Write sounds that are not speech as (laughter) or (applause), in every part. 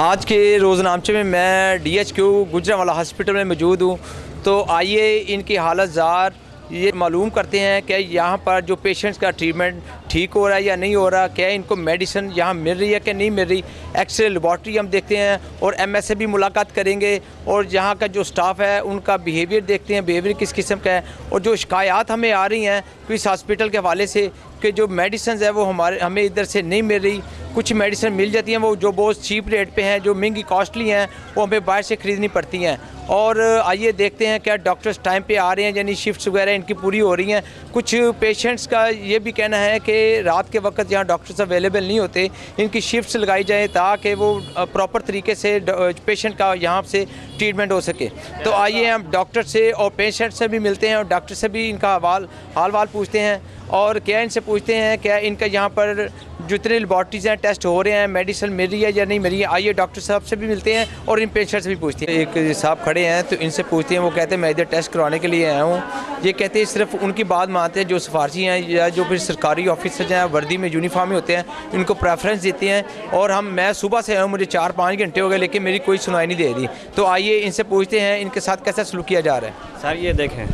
आज के रोज़नामचे में मैं D H Q Gujranwala hospital में मौजूद हूँ तो आइए इनकी हालत ज़ार ये मालूम करते हैं कि यहाँ पर जो पेशेंट्स का ट्रीटमेंट ठीक हो रहा है या नहीं हो रहा क्या इनको मेडिसिन यहाँ मिल रही है कि नहीं मिल रही एक्सरे लेबॉट्री हम देखते हैं और एम एस से भी मुलाकात करेंगे और यहाँ का जो स्टाफ है उनका बिहेवियर देखते हैं बिहेवियर किस किस्म का है और जो शिकायत हमें आ रही हैं इस हॉस्पिटल के हवाले से कि जो मेडिसन है वो हमारे हमें इधर से नहीं मिल रही कुछ मेडिसन मिल जाती हैं वो जो बहुत चीप रेट पे हैं जो महंगी कॉस्टली हैं वो हमें बाहर से ख़रीदनी पड़ती हैं और आइए देखते हैं क्या डॉक्टर्स टाइम पे आ रहे हैं यानी शिफ्ट्स वगैरह इनकी पूरी हो रही हैं कुछ पेशेंट्स का ये भी कहना है कि के रात के वक्त यहाँ डॉक्टर्स अवेलेबल नहीं होते इनकी शिफ्ट्स लगाई जाए ताकि वो प्रॉपर तरीके से पेशेंट का यहाँ से ट्रीटमेंट हो सके तो आइए हम डॉक्टर से और पेशेंट से भी मिलते हैं और डॉक्टर से भी इनका हवाल हाल वाल पूछते हैं और क्या इनसे पूछते हैं क्या इनका यहाँ पर जितने लेबॉर्ट्रीज हैं टेस्ट हो रहे हैं मेडिसिन मिल रही है या नहीं मिल रही है आइए डॉक्टर साहब से भी मिलते हैं और इन पेशेंट से भी पूछते हैं एक साहब खड़े हैं तो इनसे पूछते हैं वो कहते हैं मैं इधर टेस्ट करवाने के लिए आया हूँ ये कहते हैं सिर्फ उनकी बात मानते हैं जो सिफारसी हैं या जो फिर सरकारी ऑफिसर्स हैं वर्दी में यूनिफॉर्म ही होते हैं इनको प्रेफरेंस देते हैं और हम मैं सुबह से आया हूँ मुझे चार पाँच घंटे हो गए लेकिन मेरी कोई सुनवाई नहीं दे रही तो आइए इनसे पूछते हैं इनके साथ कैसा सलूक किया जा रहा है सर ये देखें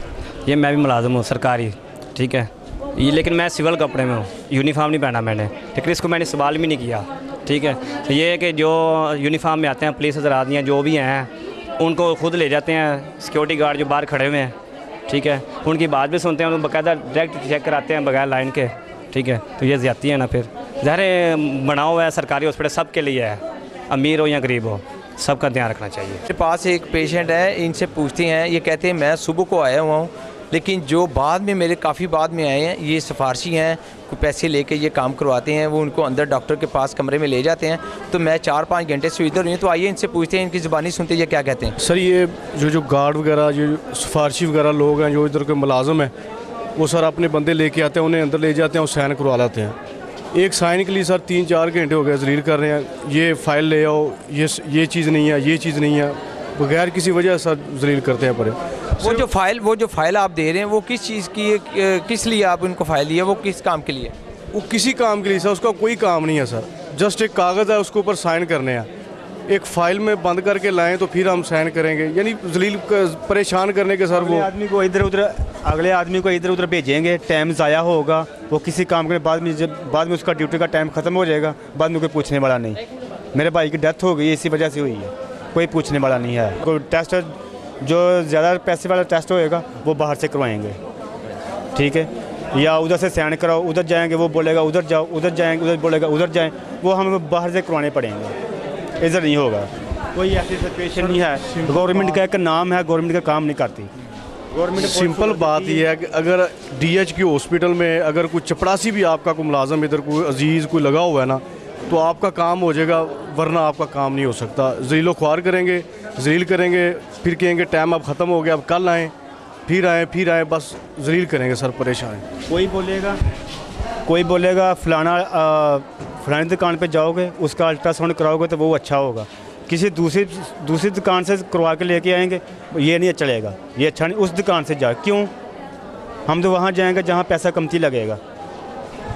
ये मैं भी मुलाजम हूँ सरकारी ठीक है ये लेकिन मैं सिविल कपड़े में हूँ यूनिफॉर्म नहीं पहना मैंने ठीक है इसको मैंने सवाल भी नहीं किया ठीक है तो ये है कि जो यूनिफॉर्म में आते हैं पुलिस हजरातियाँ जो भी हैं उनको खुद ले जाते हैं सिक्योरिटी गार्ड जो बाहर खड़े हुए हैं ठीक है उनकी बात भी सुनते हैं उनको बाकायदा डायरेक्ट चेक कराते हैं बगैर लाइन के ठीक है तो ये ज़्यादा है ना फिर ज़ाहिर बना हुआ है सरकारी हॉस्पिटल सब के लिए है अमीर हो या गरीब हो सबका ध्यान रखना चाहिए मेरे पास एक पेशेंट है इनसे पूछती हैं ये कहते हैं मैं सुबह को आया हुआ हूँ लेकिन जो बाद में मेरे काफ़ी बाद में आए हैं ये सिफारशी हैं पैसे लेके ये काम करवाते हैं वो उनको अंदर डॉक्टर के पास कमरे में ले जाते हैं तो मैं चार पाँच घंटे से इधर हूँ तो आइए इनसे पूछते हैं इनकी ज़बानी सुनते हैं क्या कहते हैं सर ये जो जो गार्ड वगैरह जो सिफारशी वगैरह लोग हैं जो इधर के मुलाजम हैं वो सर अपने बंदे लेके आते हैं उन्हें अंदर ले जाते हैं और साइन करवा लाते हैं एक साइन के लिए सर तीन चार घंटे हो गए जलील कर रहे हैं ये फाइल ले आओ ये ये चीज़ नहीं है ये चीज़ नहीं है बगैर किसी वजह सर जलील करते हैं पर वो जो फाइल वो जो फाइल आप दे रहे हैं वो किस चीज़ की किस लिए आप उनको फाइल दी है वो किस काम के लिए वो किसी काम के लिए सर उसका कोई काम नहीं है सर जस्ट एक कागज़ है उसके ऊपर साइन करने हैं एक फाइल में बंद करके लाएं तो फिर हम साइन करेंगे यानी जलील परेशान करने के सर वो आदमी को इधर उधर अगले आदमी को इधर उधर भेजेंगे टाइम ज़ाया होगा वो किसी काम के बाद में जब बाद में उसका ड्यूटी का टाइम ख़त्म हो जाएगा बाद में कोई पूछने वाला नहीं मेरे भाई की डेथ हो गई इसी वजह से हुई है कोई पूछने वाला नहीं है कोई टेस्ट जो ज़्यादा पैसे वाला टेस्ट होएगा वो बाहर से करवाएंगे ठीक है या उधर से सैन कराओ उधर जाएंगे वो बोलेगा उधर जाओ उधर जाएंगे उधर बोलेगा उधर जाएँ वो हमें बाहर से करवाने पड़ेंगे इधर नहीं होगा कोई ऐसी सिचुएशन नहीं है गवर्नमेंट का हाँ। एक नाम है गवर्नमेंट का काम नहीं करती गवर्नमेंट सिंपल बात यह है कि अगर डीएचक्यू हॉस्पिटल में अगर कोई चपड़ासी भी आपका कोई मुलाजम इधर कोई अजीज़ कोई लगा हुआ है ना तो आपका काम हो जाएगा वरना आपका काम नहीं हो सकता जलीलो ख्वार करेंगे जहील करेंगे फिर कहेंगे टाइम अब ख़त्म हो गया अब कल आएँ फिर आएँ फिर आएँ बस जलील करेंगे सर परेशान कोई बोलेगा कोई बोलेगा फलाना फलानी दुकान पे जाओगे उसका अल्ट्रासाउंड कराओगे तो वो अच्छा होगा किसी दूसरी दूसरी दुकान से करवा के लेके आएंगे ये नहीं चलेगा ये अच्छा नहीं उस दुकान से जाए क्यों हम तो वहाँ जाएंगे जहाँ पैसा कमती लगेगा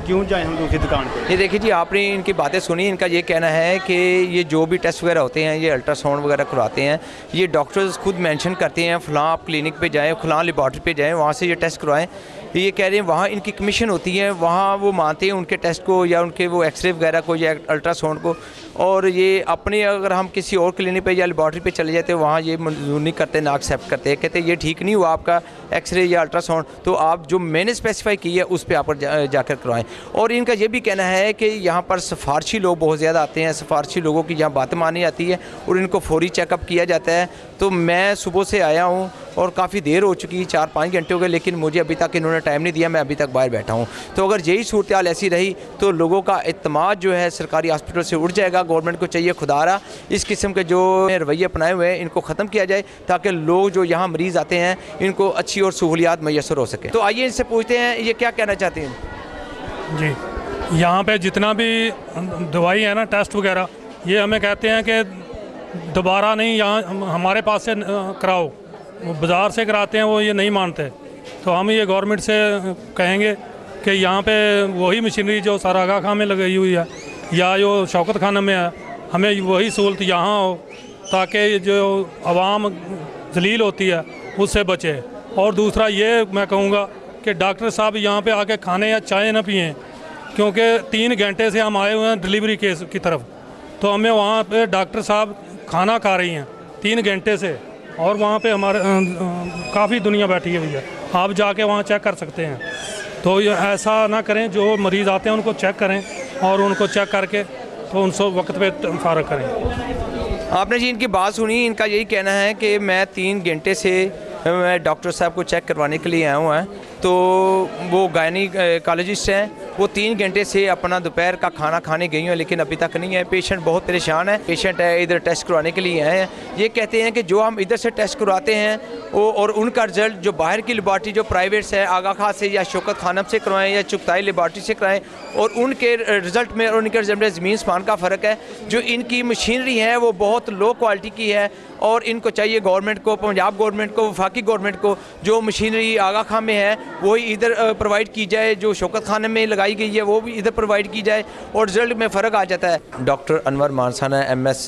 क्यों जाएं हम दूसरी दुकान पर ये देखिए जी आपने इनकी बातें सुनी इनका ये कहना है कि ये जो भी टेस्ट वगैरह होते हैं ये अल्ट्रासाउंड वगैरह करवाते हैं ये डॉक्टर्स खुद मेंशन करते हैं फलां आप क्लिनिक पे जाएं फलां लेबॉर्ट्री पे जाएं वहाँ से ये टेस्ट करवाएं तो ये कह रहे हैं वहाँ इनकी कमीशन होती है वहाँ वो मानते हैं उनके टेस्ट को या उनके वो एक्सरे वगैरह को या अल्ट्रासाउंड को और ये अपने अगर हम किसी और क्लिनिक पे या लेबॉर्ट्री पे चले जाते हैं वहाँ ये मंजूर नहीं करते ना एक्सेप्ट करते कहते ये ठीक नहीं हुआ आपका एक्सरे या अल्ट्रासाउंड तो आप जो मैंने स्पेसिफाई की है उस पर आप जा, जाकर करवाएँ और इनका ये भी कहना है कि यहाँ पर सिफारशी लोग बहुत ज़्यादा आते हैं सिफारशी लोगों की यहाँ बात मानी जाती है और इनको फौरी चेकअप किया जाता है तो मैं सुबह से आया हूँ और काफ़ी देर हो चुकी चार पाँच घंटे हो गए लेकिन मुझे अभी तक इन्होंने टाइम नहीं दिया मैं अभी तक बाहर बैठा हूँ तो अगर यही सूरत हाल ऐसी रही तो लोगों का अतमाद जो है सरकारी हॉस्पिटल से उठ जाएगा गवर्नमेंट को चाहिए खुदारा इस किस्म के जो रवैये अपनाए हुए हैं इनको ख़त्म किया जाए ताकि लोग जो यहाँ मरीज़ आते हैं इनको अच्छी और सहूलियात मैसर हो सके तो आइए इनसे पूछते हैं ये क्या कहना चाहते हैं जी यहाँ पर जितना भी दवाई है ना टेस्ट वगैरह ये हमें कहते हैं कि दोबारा नहीं यहाँ हमारे पास से कराओ बाज़ार से कराते हैं वो ये नहीं मानते तो हम ये गवर्नमेंट से कहेंगे कि यहाँ पे वही मशीनरी जो सरागा खां में लगी हुई है या जो शौकत खाना में है हमें वही सहूलत यहाँ हो ताकि जो आवाम जलील होती है उससे बचे और दूसरा ये मैं कहूँगा कि डॉक्टर साहब यहाँ पे आके खाने या चाय ना पिए क्योंकि तीन घंटे से हम आए हुए हैं डिलीवरी केस की तरफ तो हमें वहाँ पे डॉक्टर साहब खाना खा रही हैं तीन घंटे से और वहाँ पे हमारे काफ़ी दुनिया बैठी हुई है आप जाके वहाँ चेक कर सकते हैं तो ऐसा ना करें जो मरीज़ आते हैं उनको चेक करें और उनको चेक करके तो उनसे वक्त पे फ़ारग करें आपने जी इनकी बात सुनी इनका यही कहना है कि मैं तीन घंटे से मैं डॉक्टर साहब को चेक करवाने के लिए आया हुआ है तो वो गायनी कॉलोजिस्ट हैं वो तीन घंटे से अपना दोपहर का खाना खाने गई हैं लेकिन अभी तक नहीं है पेशेंट बहुत परेशान है पेशेंट है इधर टेस्ट करवाने के लिए आए हैं ये कहते हैं कि जो हम इधर से टेस्ट करवाते हैं वो और उनका रिजल्ट जो बाहर की लेबार्टी जो प्राइवेट है आगा खा से या शोकत खानम से करवाएँ या चुगताई लेबार्ट्री से कराएँ और उनके रिजल्ट में और उनके रिजल्ट में ज़मीन स्पान का फ़र्क है जो इनकी मशीनरी है वो बहुत लो क्वालिटी की है और इनको चाहिए गवर्नमेंट को पंजाब गवर्नमेंट को वफाकी गवर्नमेंट को जो मशीनरी आगा खां में है वो इधर प्रोवाइड की जाए जो शौकत खाना में लगाई गई है वो भी इधर प्रोवाइड की जाए और रिजल्ट में फ़र्क आ जाता है doctor Anwar Mansana M S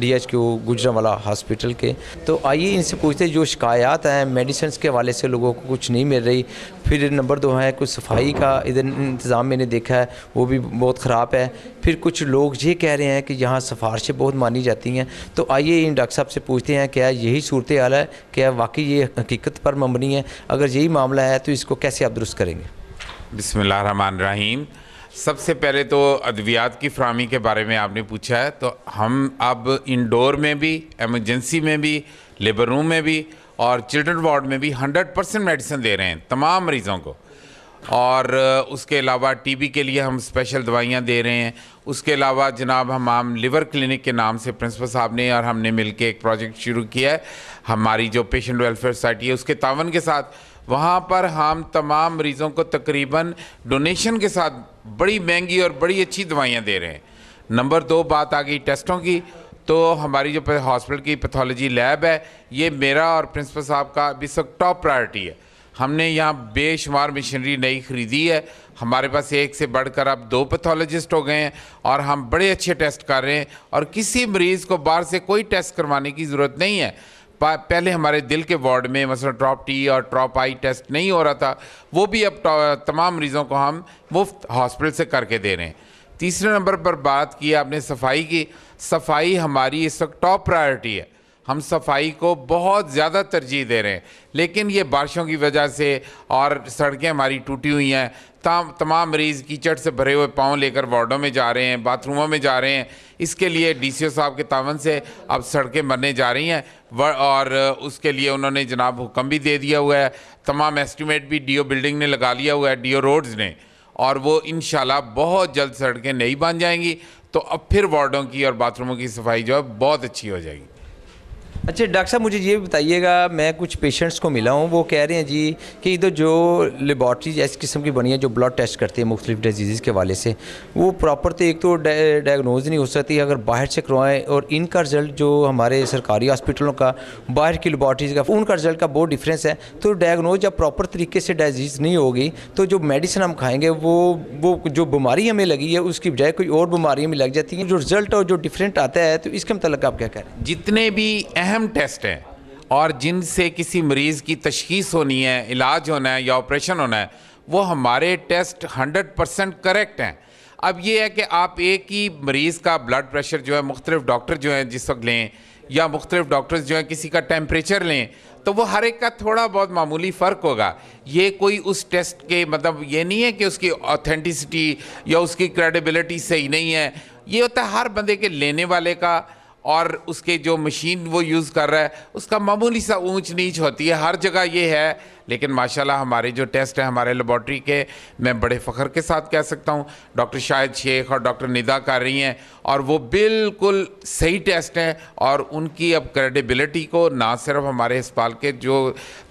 D H Q Gujranwala hospital के तो आइए इनसे पूछते जो शिकायत हैं मेडिसिन के हवाले से लोगों को कुछ नहीं मिल रही फिर नंबर दो है कुछ सफाई का इधर इंतज़ाम मैंने देखा है वो भी बहुत ख़राब है फिर कुछ लोग ये कह रहे हैं कि यहाँ सिफारशें बहुत मानी जाती हैं तो आइए इन डॉक्टर साहब से पूछते हैं क्या यही सूरत हाल है क्या वाकई ये हकीकत पर मबनी है अगर यही मामला है तो इसको कैसे आप दुरुस्त करेंगे बसमान रहीम सबसे पहले तो अद्वियात की फ्राहमी के बारे में आपने पूछा है तो हम अब इंडोर में भी एमरजेंसी में भी लेबर रूम में भी और चिल्ड्रन वार्ड में भी 100 परसेंट मेडिसिन दे रहे हैं तमाम मरीज़ों को और उसके अलावा टीबी के लिए हम स्पेशल दवाइयाँ दे रहे हैं उसके अलावा जनाब हम आम लिवर क्लिनिक के नाम से प्रिंसिपल साहब ने और हमने के एक प्रोजेक्ट शुरू किया है हमारी जो पेशेंट वेलफेयर सोसाइटी है उसके तावन के साथ वहाँ पर हम तमाम मरीज़ों को तकरीबन डोनेशन के साथ बड़ी महंगी और बड़ी अच्छी दवाइयाँ दे रहे हैं नंबर दो बात आ गई टेस्टों की तो हमारी जो हॉस्पिटल की पैथोलॉजी लैब है ये मेरा और प्रिंसिपल साहब का अभी सब टॉप प्रायोरिटी है हमने यहाँ बेशुमार मशीनरी नई खरीदी है हमारे पास एक से बढ़कर अब दो पैथोलॉजिस्ट हो गए हैं और हम बड़े अच्छे टेस्ट कर रहे हैं और किसी मरीज़ को बाहर से कोई टेस्ट करवाने की ज़रूरत नहीं है पहले हमारे दिल के वार्ड में मसलन ट्रॉप टी और ट्रॉप आई टेस्ट नहीं हो रहा था वो भी अब तमाम मरीज़ों को हम मुफ्त हॉस्पिटल से करके दे रहे हैं तीसरे नंबर पर बात की आपने सफाई की सफाई हमारी इस वक्त टॉप प्रायोरिटी है हम सफाई को बहुत ज़्यादा तरजीह दे रहे हैं लेकिन ये बारिशों की वजह से और सड़कें हमारी टूटी हुई हैं तमाम तमाम मरीज़ कीचड़ से भरे हुए पाँव लेकर वार्डों में जा रहे हैं बाथरूमों में जा रहे हैं इसके लिए डी सी ओ साहब के तावन से अब सड़कें मरने जा रही हैं और उसके लिए उन्होंने जनाब हुक्म भी दे दिया हुआ है तमाम एस्टिमेट भी डी ओ बिल्डिंग ने लगा लिया हुआ है डी ओ रोड्स ने और वो इन बहुत जल्द सड़कें नहीं बन जाएंगी तो अब फिर वार्डों की और बाथरूमों की सफाई जो है बहुत अच्छी हो जाएगी अच्छा डॉक्टर साहब मुझे ये बताइएगा मैं कुछ पेशेंट्स को मिला हूँ वो कह रहे हैं जी कि इधर जो लेबॉटरीज ऐसी किस्म की बनी है जो ब्लड टेस्ट करते हैं मुख्तलिफ डिजीज़ के वाले से वो प्रॉपर तो एक तो डायग्नोज नहीं हो सकती अगर बाहर से करवाएं और इनका रिज़ल्ट जो हमारे सरकारी हॉस्पिटलों का बाहर की लेबॉटरीज का उनका रिज़ल्ट का बहुत डिफरेंस है तो डायग्नोज जब प्रॉपर तरीके से डिजीज़ नहीं होगी तो जो मेडिसिन हम खाएँगे वो वो जो बीमारी हमें लगी है उसकी बजाय कोई और बीमारी हमें लग जाती है जो रिज़ल्ट और जो डिफरेंट आता है तो इसके मतलब आप क्या कह रहे हैं जितने भी अहम अहम टेस्ट हैं और जिनसे किसी मरीज़ की तशखीस होनी है इलाज होना है या ऑपरेशन होना है वो हमारे टेस्ट 100 परसेंट करेक्ट हैं अब ये है कि आप एक ही मरीज़ का ब्लड प्रेशर जो है मुख्तलिफ डॉक्टर जो हैं जिस वक्त लें या मुख्तलिफ डॉक्टर्स जो हैं किसी का टेम्परेचर लें तो वो हर एक का थोड़ा बहुत मामूली फ़र्क होगा ये कोई उस टेस्ट के मतलब ये नहीं है कि उसकी ऑथेंटिसिटी या उसकी क्रेडिबिलिटी सही नहीं है ये होता है हर बंदे के लेने वाले का और उसके जो मशीन वो यूज़ कर रहा है उसका मामूली सा ऊंच नीच होती है हर जगह ये है लेकिन माशाल्लाह हमारे जो टेस्ट हैं हमारे लेबॉर्ट्री के मैं बड़े फ़ख्र के साथ कह सकता हूँ डॉक्टर शाहिद शेख और डॉक्टर निदा कर रही हैं और वो बिल्कुल सही टेस्ट हैं और उनकी अब क्रेडिबिलिटी को ना सिर्फ हमारे अस्पताल के जो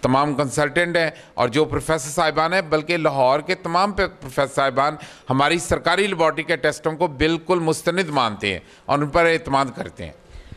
तमाम कंसल्टेंट हैं और जो प्रोफेसर साहिबान हैं बल्कि लाहौर के तमाम प्रोफेसर साहिबान हमारी सरकारी लेबॉर्ट्री के टेस्टों को बिल्कुल मुस्तंद मानते हैं और उन पर अतमाद करते हैं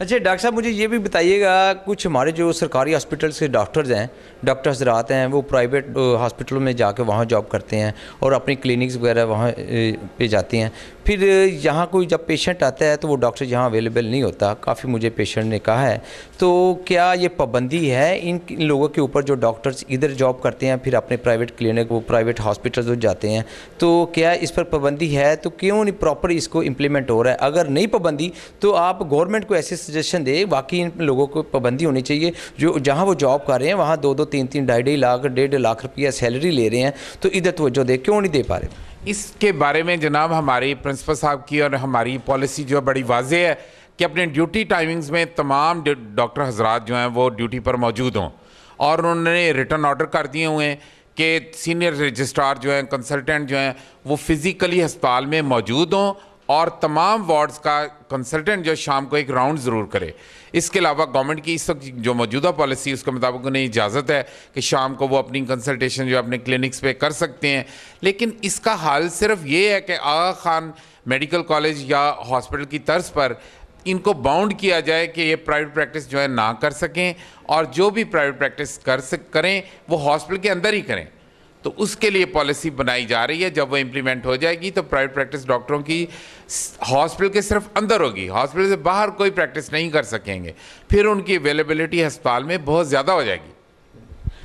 अच्छा डॉक्टर साहब मुझे ये भी बताइएगा कुछ हमारे जो सरकारी हॉस्पिटल्स के डॉक्टर्स हैं डॉक्टर हजरात हैं वो प्राइवेट हॉस्पिटलों में जाके वहाँ जॉब करते हैं और अपनी क्लिनिक्स वगैरह वहाँ पे जाती हैं फिर यहाँ कोई जब पेशेंट आता है तो वो डॉक्टर यहाँ अवेलेबल नहीं होता काफ़ी मुझे पेशेंट ने कहा है तो क्या ये पाबंदी है इन लोगों के ऊपर जो डॉक्टर्स इधर जॉब करते हैं फिर अपने प्राइवेट क्लिनिक वो प्राइवेट हॉस्पिटल जो जाते हैं तो क्या इस पर पाबंदी है तो क्यों नहीं प्रॉपर इसको इम्प्लीमेंट हो रहा है अगर नहीं पाबंदी तो आप गवर्नमेंट को ऐसे सजेशन दे बाकी इन लोगों को पाबंदी होनी चाहिए जो जहाँ वो जॉब कर रहे हैं वहाँ दो दो तीन तीन ढाई ढाई लाख डेढ़ लाख रुपया सैलरी ले रहे हैं तो इधर तोज्जो दे क्यों नहीं दे पा रहे इसके बारे में जनाब हमारे प्रिंसिपल साहब की और हमारी पॉलिसी जो है बड़ी वाजे है कि अपने ड्यूटी टाइमिंग्स में तमाम डॉक्टर हजरात जो हैं वो ड्यूटी पर मौजूद हों और उन्होंने रिटर्न ऑर्डर कर दिए हुए हैं कि सीनियर रजिस्ट्रार जो हैं कंसल्टेंट जो हैं वो फिज़िकली अस्पताल में मौजूद हों और तमाम वार्ड्स का कंसल्टेंट जो शाम को एक राउंड ज़रूर करे इसके अलावा गवर्नमेंट की इस वक्त जो मौजूदा पॉलिसी उसके मुताबिक उन्हें इजाज़त है कि शाम को वो अपनी कंसल्टेशन जो अपने क्लिनिक्स पे कर सकते हैं लेकिन इसका हाल सिर्फ ये है कि आगा खान मेडिकल कॉलेज या हॉस्पिटल की तर्ज पर इनको बाउंड किया जाए कि ये प्राइवेट प्रैक्टिस जो है ना कर सकें और जो भी प्राइवेट प्रैक्टिस कर सक करें वो हॉस्पिटल के अंदर ही करें तो उसके लिए पॉलिसी बनाई जा रही है जब वो इम्प्लीमेंट हो जाएगी तो प्राइवेट प्रैक्टिस डॉक्टरों की हॉस्पिटल के सिर्फ अंदर होगी हॉस्पिटल से बाहर कोई प्रैक्टिस नहीं कर सकेंगे फिर उनकी अवेलेबिलिटी अस्पताल में बहुत ज़्यादा हो जाएगी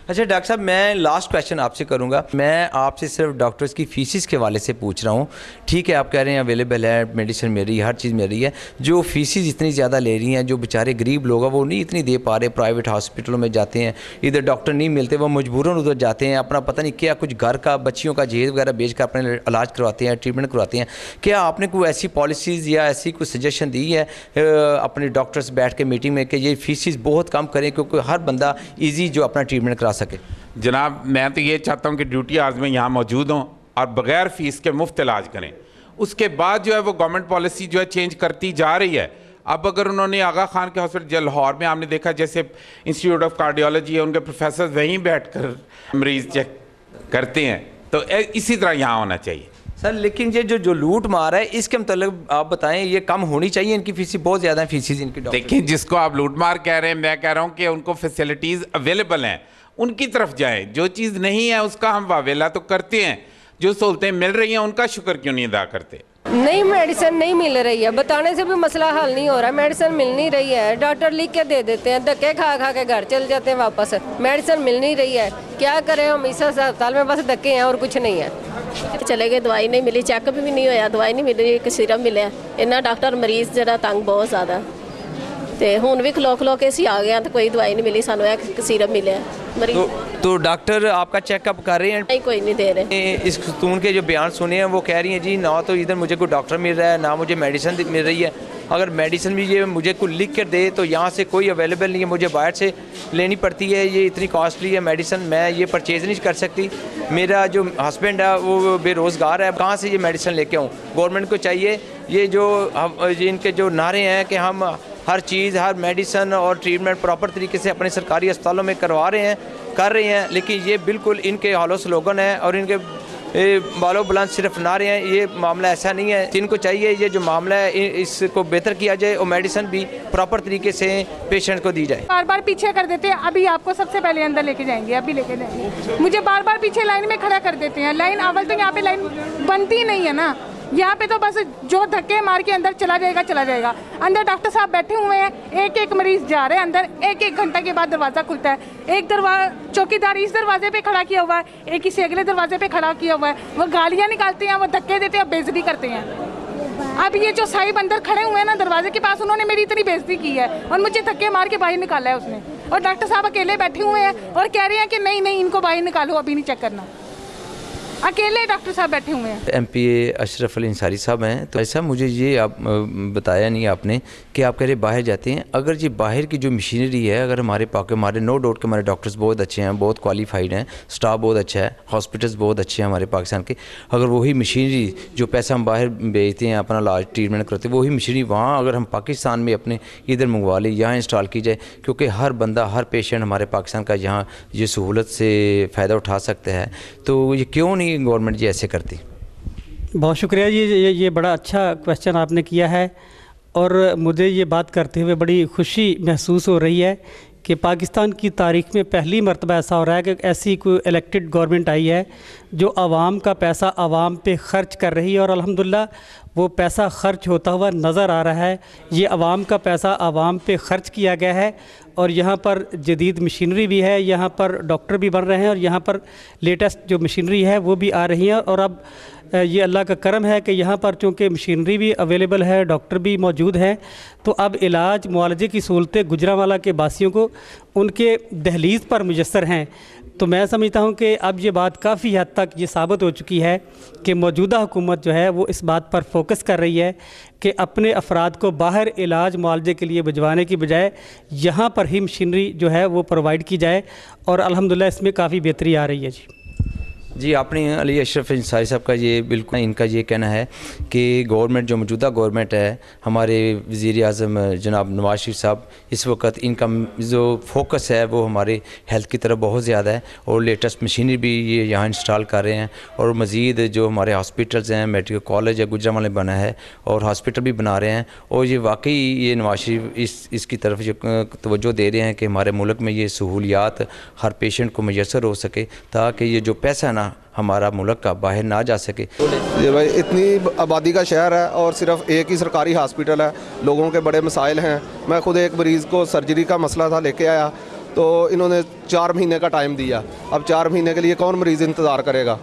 अच्छा डॉक्टर साहब मैं लास्ट क्वेश्चन आपसे करूँगा मैं आपसे सिर्फ डॉक्टर्स की फीसिस के वाले से पूछ रहा हूँ ठीक है आप कह रहे हैं अवेलेबल है मेडिसिन मिल रही है हर चीज़ मिल रही है जो फीसिस इतनी ज़्यादा ले रही हैं जो बेचारे गरीब लोग हैं वो नहीं इतनी दे पा रहे प्राइवेट हॉस्पिटलों में जाते हैं इधर डॉक्टर नहीं मिलते वो मजबूरन उधर जाते हैं अपना पता नहीं क्या कुछ घर का बच्चियों का जहेज वगैरह बेच कर अपने इलाज करवाते हैं ट्रीटमेंट करवाते हैं क्या आपने कोई ऐसी पॉलिसीज़ या ऐसी कोई सजेशन दी है अपने डॉक्टर्स बैठ के मीटिंग में कि ये फीसिस बहुत कम करें क्योंकि हर बंदा ईजी जो अपना ट्रीटमेंट करा सके जनाब मैं तो ये चाहता हूँ कि ड्यूटी आज में यहाँ मौजूद हों और बग़ैर फ़ीस के मुफ्त इलाज करें उसके बाद जो है वो गवर्नमेंट पॉलिसी जो है चेंज करती जा रही है अब अगर उन्होंने आगा खान के हॉस्पिटल लाहौर में आपने देखा जैसे इंस्टीट्यूट ऑफ कार्डियोलॉजी है उनके प्रोफेसर वहीं बैठकर मरीज चेक करते हैं तो इसी तरह यहाँ होना चाहिए सर लेकिन ये जो जो लूट मार है इसके मतलब आप बताएं ये कम होनी चाहिए इनकी फीस बहुत ज़्यादा फीसिस इनकी देखिए जिसको आप लूट मार कह रहे हैं मैं कह रहा हूँ कि उनको फैसिलिटीज़ अवेलेबल हैं उनकी तरफ जाएं जो चीज़ नहीं है उसका हम वावेला तो करते हैं जो सहूलतें मिल रही हैं उनका शुक्र क्यों नहीं अदा करते नहीं मेडिसिन नहीं मिल रही है बताने से भी मसला हल नहीं हो रहा मेडिसिन मिल नहीं रही है डॉक्टर लिख के दे देते हैं धक्के खा खा के घर चल जाते हैं वापस मेडिसिन मिल नहीं रही है क्या करें हम इस अस्पताल में बस धक्के हैं और कुछ नहीं है चले गए दवाई नहीं मिली चेकअप भी नहीं होया दवाई नहीं मिली एक सिरप मिले इन्ना डॉक्टर मरीज जरा तंग बहुत ज़्यादा ਤੇ ਹੁਣ ਵੀ ਖਲੋ ਖਲੋ ਕੇ ਅਸੀਂ ਆ ਗਏ ਆ ਤੇ ਕੋਈ ਦਵਾਈ ਨਹੀਂ ਮਿਲੀ ਸਾਨੂੰ मरीज तो, तो डॉक्टर आपका चेकअप कर रहे हैं नहीं कोई नहीं दे रहे इस खतून के जो बयान सुने हैं वो कह रही हैं जी ना तो इधर मुझे कोई डॉक्टर मिल रहा है ना मुझे मेडिसिन मिल रही है अगर मेडिसिन भी ये मुझे कुछ लिख कर दे तो यहाँ से कोई अवेलेबल नहीं है मुझे बाहर से लेनी पड़ती है ये इतनी कॉस्टली है मेडिसिन मैं ये परचेज़ नहीं कर सकती मेरा जो हस्बैंड है वो बेरोज़गार है कहाँ से ये मेडिसिन लेके आऊँ गवर्नमेंट को चाहिए ये जो इनके जो नारे हैं कि हम हर चीज़ हर मेडिसन और ट्रीटमेंट प्रॉपर तरीके से अपने सरकारी अस्पतालों में करवा रहे हैं कर रहे हैं लेकिन ये बिल्कुल इनके हौलो स्लोगन है और इनके बालो बुलंद सिर्फ ना रहे हैं ये मामला ऐसा नहीं है इनको चाहिए ये जो मामला है इसको बेहतर किया जाए और मेडिसिन भी प्रॉपर तरीके से पेशेंट को दी जाए बार बार पीछे कर देते हैं अभी आपको सबसे पहले अंदर लेके जाएंगे अभी लेके जाएंगे मुझे बार बार पीछे लाइन में खड़ा कर देते हैं लाइन अवल तो यहाँ पे लाइन बनती नहीं है ना यहाँ पे तो बस जो धक्के मार के अंदर चला जाएगा चला जाएगा अंदर डॉक्टर साहब बैठे हुए हैं एक एक मरीज जा रहे हैं अंदर एक एक घंटा के बाद दरवाज़ा खुलता है एक दरवा चौकीदार इस दरवाजे पे खड़ा किया हुआ है एक इसी अगले दरवाजे पे खड़ा किया हुआ है वो गालियाँ निकालते हैं वो धक्के देते हैं बेजती करते हैं अब ये जो साहिब अंदर खड़े हुए हैं ना दरवाजे के पास उन्होंने मेरी इतनी बेजती की है और मुझे धक्के मार के बाहर निकाला है उसने और डॉक्टर साहब अकेले बैठे हुए हैं और कह रहे हैं कि नहीं नहीं इनको बाहर निकालो अभी नहीं चेक करना अकेले डॉक्टर साहब बैठे हुए हैं M P A Ashraf Ali Ansari साहब हैं तो ऐसा मुझे ये आप बताया नहीं आपने कि आप कह रहे बाहर जाते हैं अगर ये बाहर की जो मशीनरी है अगर हमारे पाके हमारे नो डाउट के हमारे डॉक्टर्स बहुत अच्छे हैं बहुत क्वालिफाइड हैं स्टाफ बहुत अच्छा है हॉस्पिटल्स बहुत अच्छे हैं हमारे पाकिस्तान के अगर वही मशीनरी जो पैसा हम बाहर भेजते हैं अपना लाज ट्रीटमेंट करते हैं वही मशीनरी वहाँ अगर हम पाकिस्तान में अपने इधर मंगवा लें यहाँ इंस्टॉल की जाए क्योंकि हर बंदा हर पेशेंट हमारे पाकिस्तान का यहाँ ये सहूलत से फ़ायदा उठा सकता है तो ये क्यों नहीं नहीं गवर्नमेंट जी ऐसे करती बहुत शुक्रिया जी ये ये बड़ा अच्छा क्वेश्चन आपने किया है और मुझे ये बात करते हुए बड़ी खुशी महसूस हो रही है कि पाकिस्तान की तारीख में पहली मरतबा ऐसा हो रहा है कि ऐसी कोई इलेक्टेड गवर्नमेंट आई है जो आवाम का पैसा आवाम पे ख़र्च कर रही है और अल्हम्दुलिल्लाह वो पैसा ख़र्च होता हुआ नज़र आ रहा है ये आवाम का पैसा आवाम पे ख़र्च किया गया है और यहाँ पर जदीद मशीनरी भी है यहाँ पर डॉक्टर भी बन रहे हैं और यहाँ पर लेटेस्ट जो मशीनरी है वो भी आ रही है और अब ये अल्लाह का करम है कि यहाँ पर चूँकि मशीनरी भी अवेलेबल है डॉक्टर भी मौजूद हैं तो अब इलाज मुआलजे की सहूलतें गुजरावाला के बासियों को उनके दहलीज़ पर मुयसर हैं तो मैं समझता हूँ कि अब ये बात काफ़ी हद तक ये साबित हो चुकी है कि मौजूदा हुकूमत जो है वो इस बात पर फोकस कर रही है कि अपने अफराद को बाहर इलाज मुआवजे के लिए भिजवाने की बजाय यहाँ पर ही मशीनरी जो है वो प्रोवाइड की जाए और अलहमदिल्ला इसमें काफ़ी बेहतरी आ रही है जी जी आपने अली अशरफ अंसारी साहब का ये बिल्कुल इनका ये कहना है कि गवर्नमेंट जो मौजूदा गवर्नमेंट है हमारे वज़ी अजम जनाब नवाज शरीफ साहब इस वक्त इनका जो फोकस है वो हमारे हेल्थ की तरफ बहुत ज़्यादा है और लेटेस्ट मशीनरी भी ये यहाँ इंस्टॉल कर रहे हैं और मज़ीद जो हमारे हॉस्पिटल्स हैं मेडिकल कॉलेज है गुजरा वाले बना है और हॉस्पिटल भी बना रहे हैं और ये वाकई ये नवाज शरीफ इस इसकी तरफ जो तोज्जो दे रहे हैं कि हमारे मुल्क में ये सहूलियात हर पेशेंट को मैसर हो सके ताकि ये जो पैसा जाना हमारा मुल्क का बाहर ना जा सके ये भाई इतनी आबादी का शहर है और सिर्फ एक ही सरकारी हॉस्पिटल है लोगों के बड़े मसाइल हैं मैं खुद एक मरीज़ को सर्जरी का मसला था लेके आया तो इन्होंने चार महीने का टाइम दिया अब चार महीने के लिए कौन मरीज़ इंतज़ार करेगा